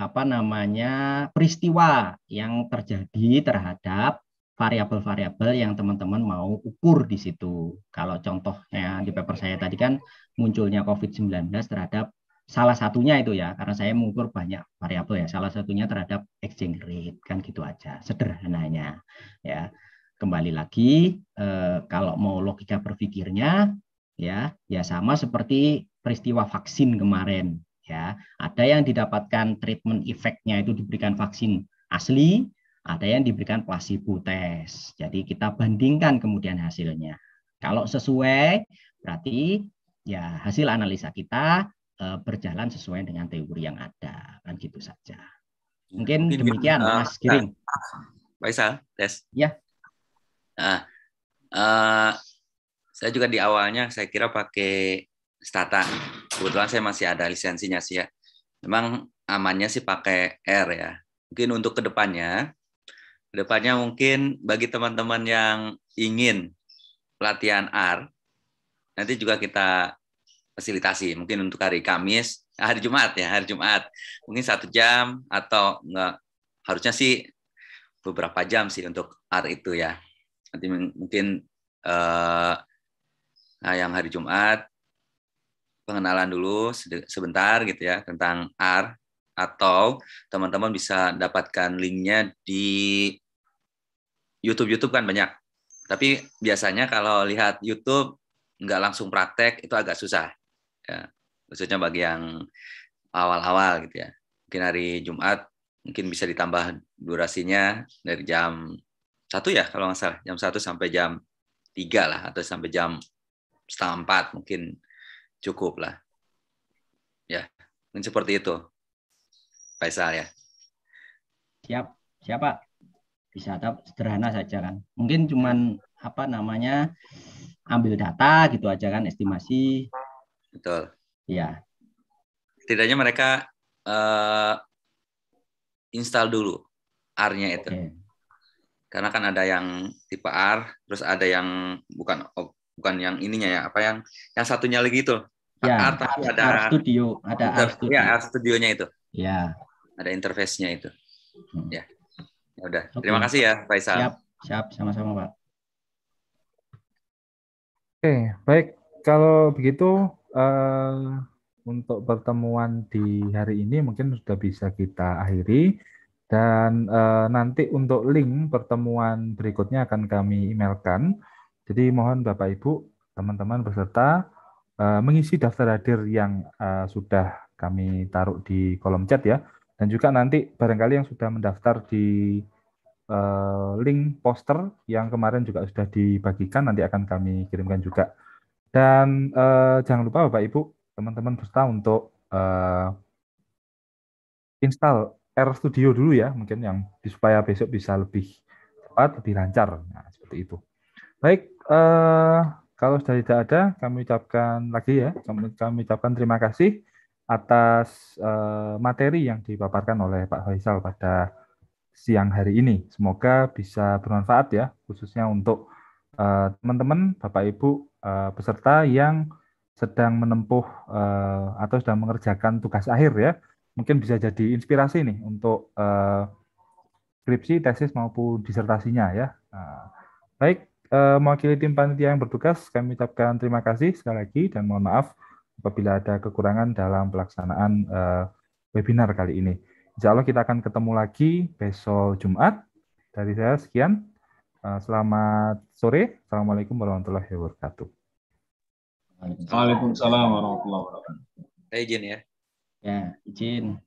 apa namanya peristiwa yang terjadi terhadap variabel-variabel yang teman-teman mau ukur di situ. Kalau contohnya di paper saya tadi kan munculnya COVID-19 terhadap salah satunya itu ya, karena saya mengukur banyak variabel ya, salah satunya terhadap exchange rate kan gitu aja sederhananya ya kembali lagi eh, kalau mau logika berpikirnya ya ya sama seperti peristiwa vaksin kemarin ya ada yang didapatkan treatment efeknya itu diberikan vaksin asli ada yang diberikan placebo test jadi kita bandingkan kemudian hasilnya kalau sesuai berarti ya hasil analisa kita eh, berjalan sesuai dengan teori yang ada kan gitu saja mungkin, demikian uh, Mas Giring. Faisal, tes. Ya, Nah, uh, saya juga di awalnya saya kira pakai Stata. Kebetulan saya masih ada lisensinya sih ya. Memang amannya sih pakai R ya. Mungkin untuk kedepannya, kedepannya mungkin bagi teman-teman yang ingin pelatihan R, nanti juga kita fasilitasi. Mungkin untuk hari Kamis, hari Jumat ya, hari Jumat. Mungkin satu jam atau enggak, harusnya sih beberapa jam sih untuk R itu ya nanti mungkin uh, nah yang hari Jumat pengenalan dulu sebentar gitu ya tentang R atau teman-teman bisa dapatkan linknya di YouTube YouTube kan banyak tapi biasanya kalau lihat YouTube nggak langsung praktek itu agak susah ya khususnya bagi yang awal-awal gitu ya mungkin hari Jumat mungkin bisa ditambah durasinya dari jam satu ya kalau nggak salah jam satu sampai jam tiga lah atau sampai jam setengah empat mungkin cukup lah ya mungkin seperti itu Faisal ya siap siapa bisa tetap sederhana saja kan mungkin cuman apa namanya ambil data gitu aja kan estimasi betul ya setidaknya mereka uh, install dulu R-nya itu okay karena kan ada yang tipe R terus ada yang bukan bukan yang ininya ya apa yang yang satunya lagi itu ya, R tapi ada R studio ada R studio ya R studionya itu ya ada interface-nya itu hmm. ya ya udah okay. terima kasih ya Faisal siap siap sama-sama pak oke okay, baik kalau begitu uh, untuk pertemuan di hari ini mungkin sudah bisa kita akhiri dan e, nanti untuk link pertemuan berikutnya akan kami emailkan. Jadi mohon Bapak Ibu, teman-teman peserta e, eh, mengisi daftar hadir yang e, sudah kami taruh di kolom chat ya. Dan juga nanti barangkali yang sudah mendaftar di e, link poster yang kemarin juga sudah dibagikan nanti akan kami kirimkan juga. Dan e, jangan lupa Bapak Ibu, teman-teman peserta untuk e, install R Studio dulu ya, mungkin yang supaya besok bisa lebih cepat, lebih lancar. Nah, seperti itu. Baik, eh, kalau sudah tidak ada, kami ucapkan lagi ya, kami, kami ucapkan terima kasih atas eh, materi yang dipaparkan oleh Pak Faisal pada siang hari ini. Semoga bisa bermanfaat ya, khususnya untuk eh, teman-teman, Bapak Ibu eh, peserta yang sedang menempuh eh, atau sedang mengerjakan tugas akhir ya mungkin bisa jadi inspirasi nih untuk uh, skripsi, tesis maupun disertasinya ya. Uh, baik, uh, mewakili tim panitia yang bertugas, kami ucapkan terima kasih sekali lagi dan mohon maaf apabila ada kekurangan dalam pelaksanaan uh, webinar kali ini. Insya Allah kita akan ketemu lagi besok Jumat. Dari saya sekian. selamat sore. Assalamualaikum warahmatullahi wabarakatuh. Waalaikumsalam warahmatullahi wabarakatuh. Saya izin ya. Ya, izin.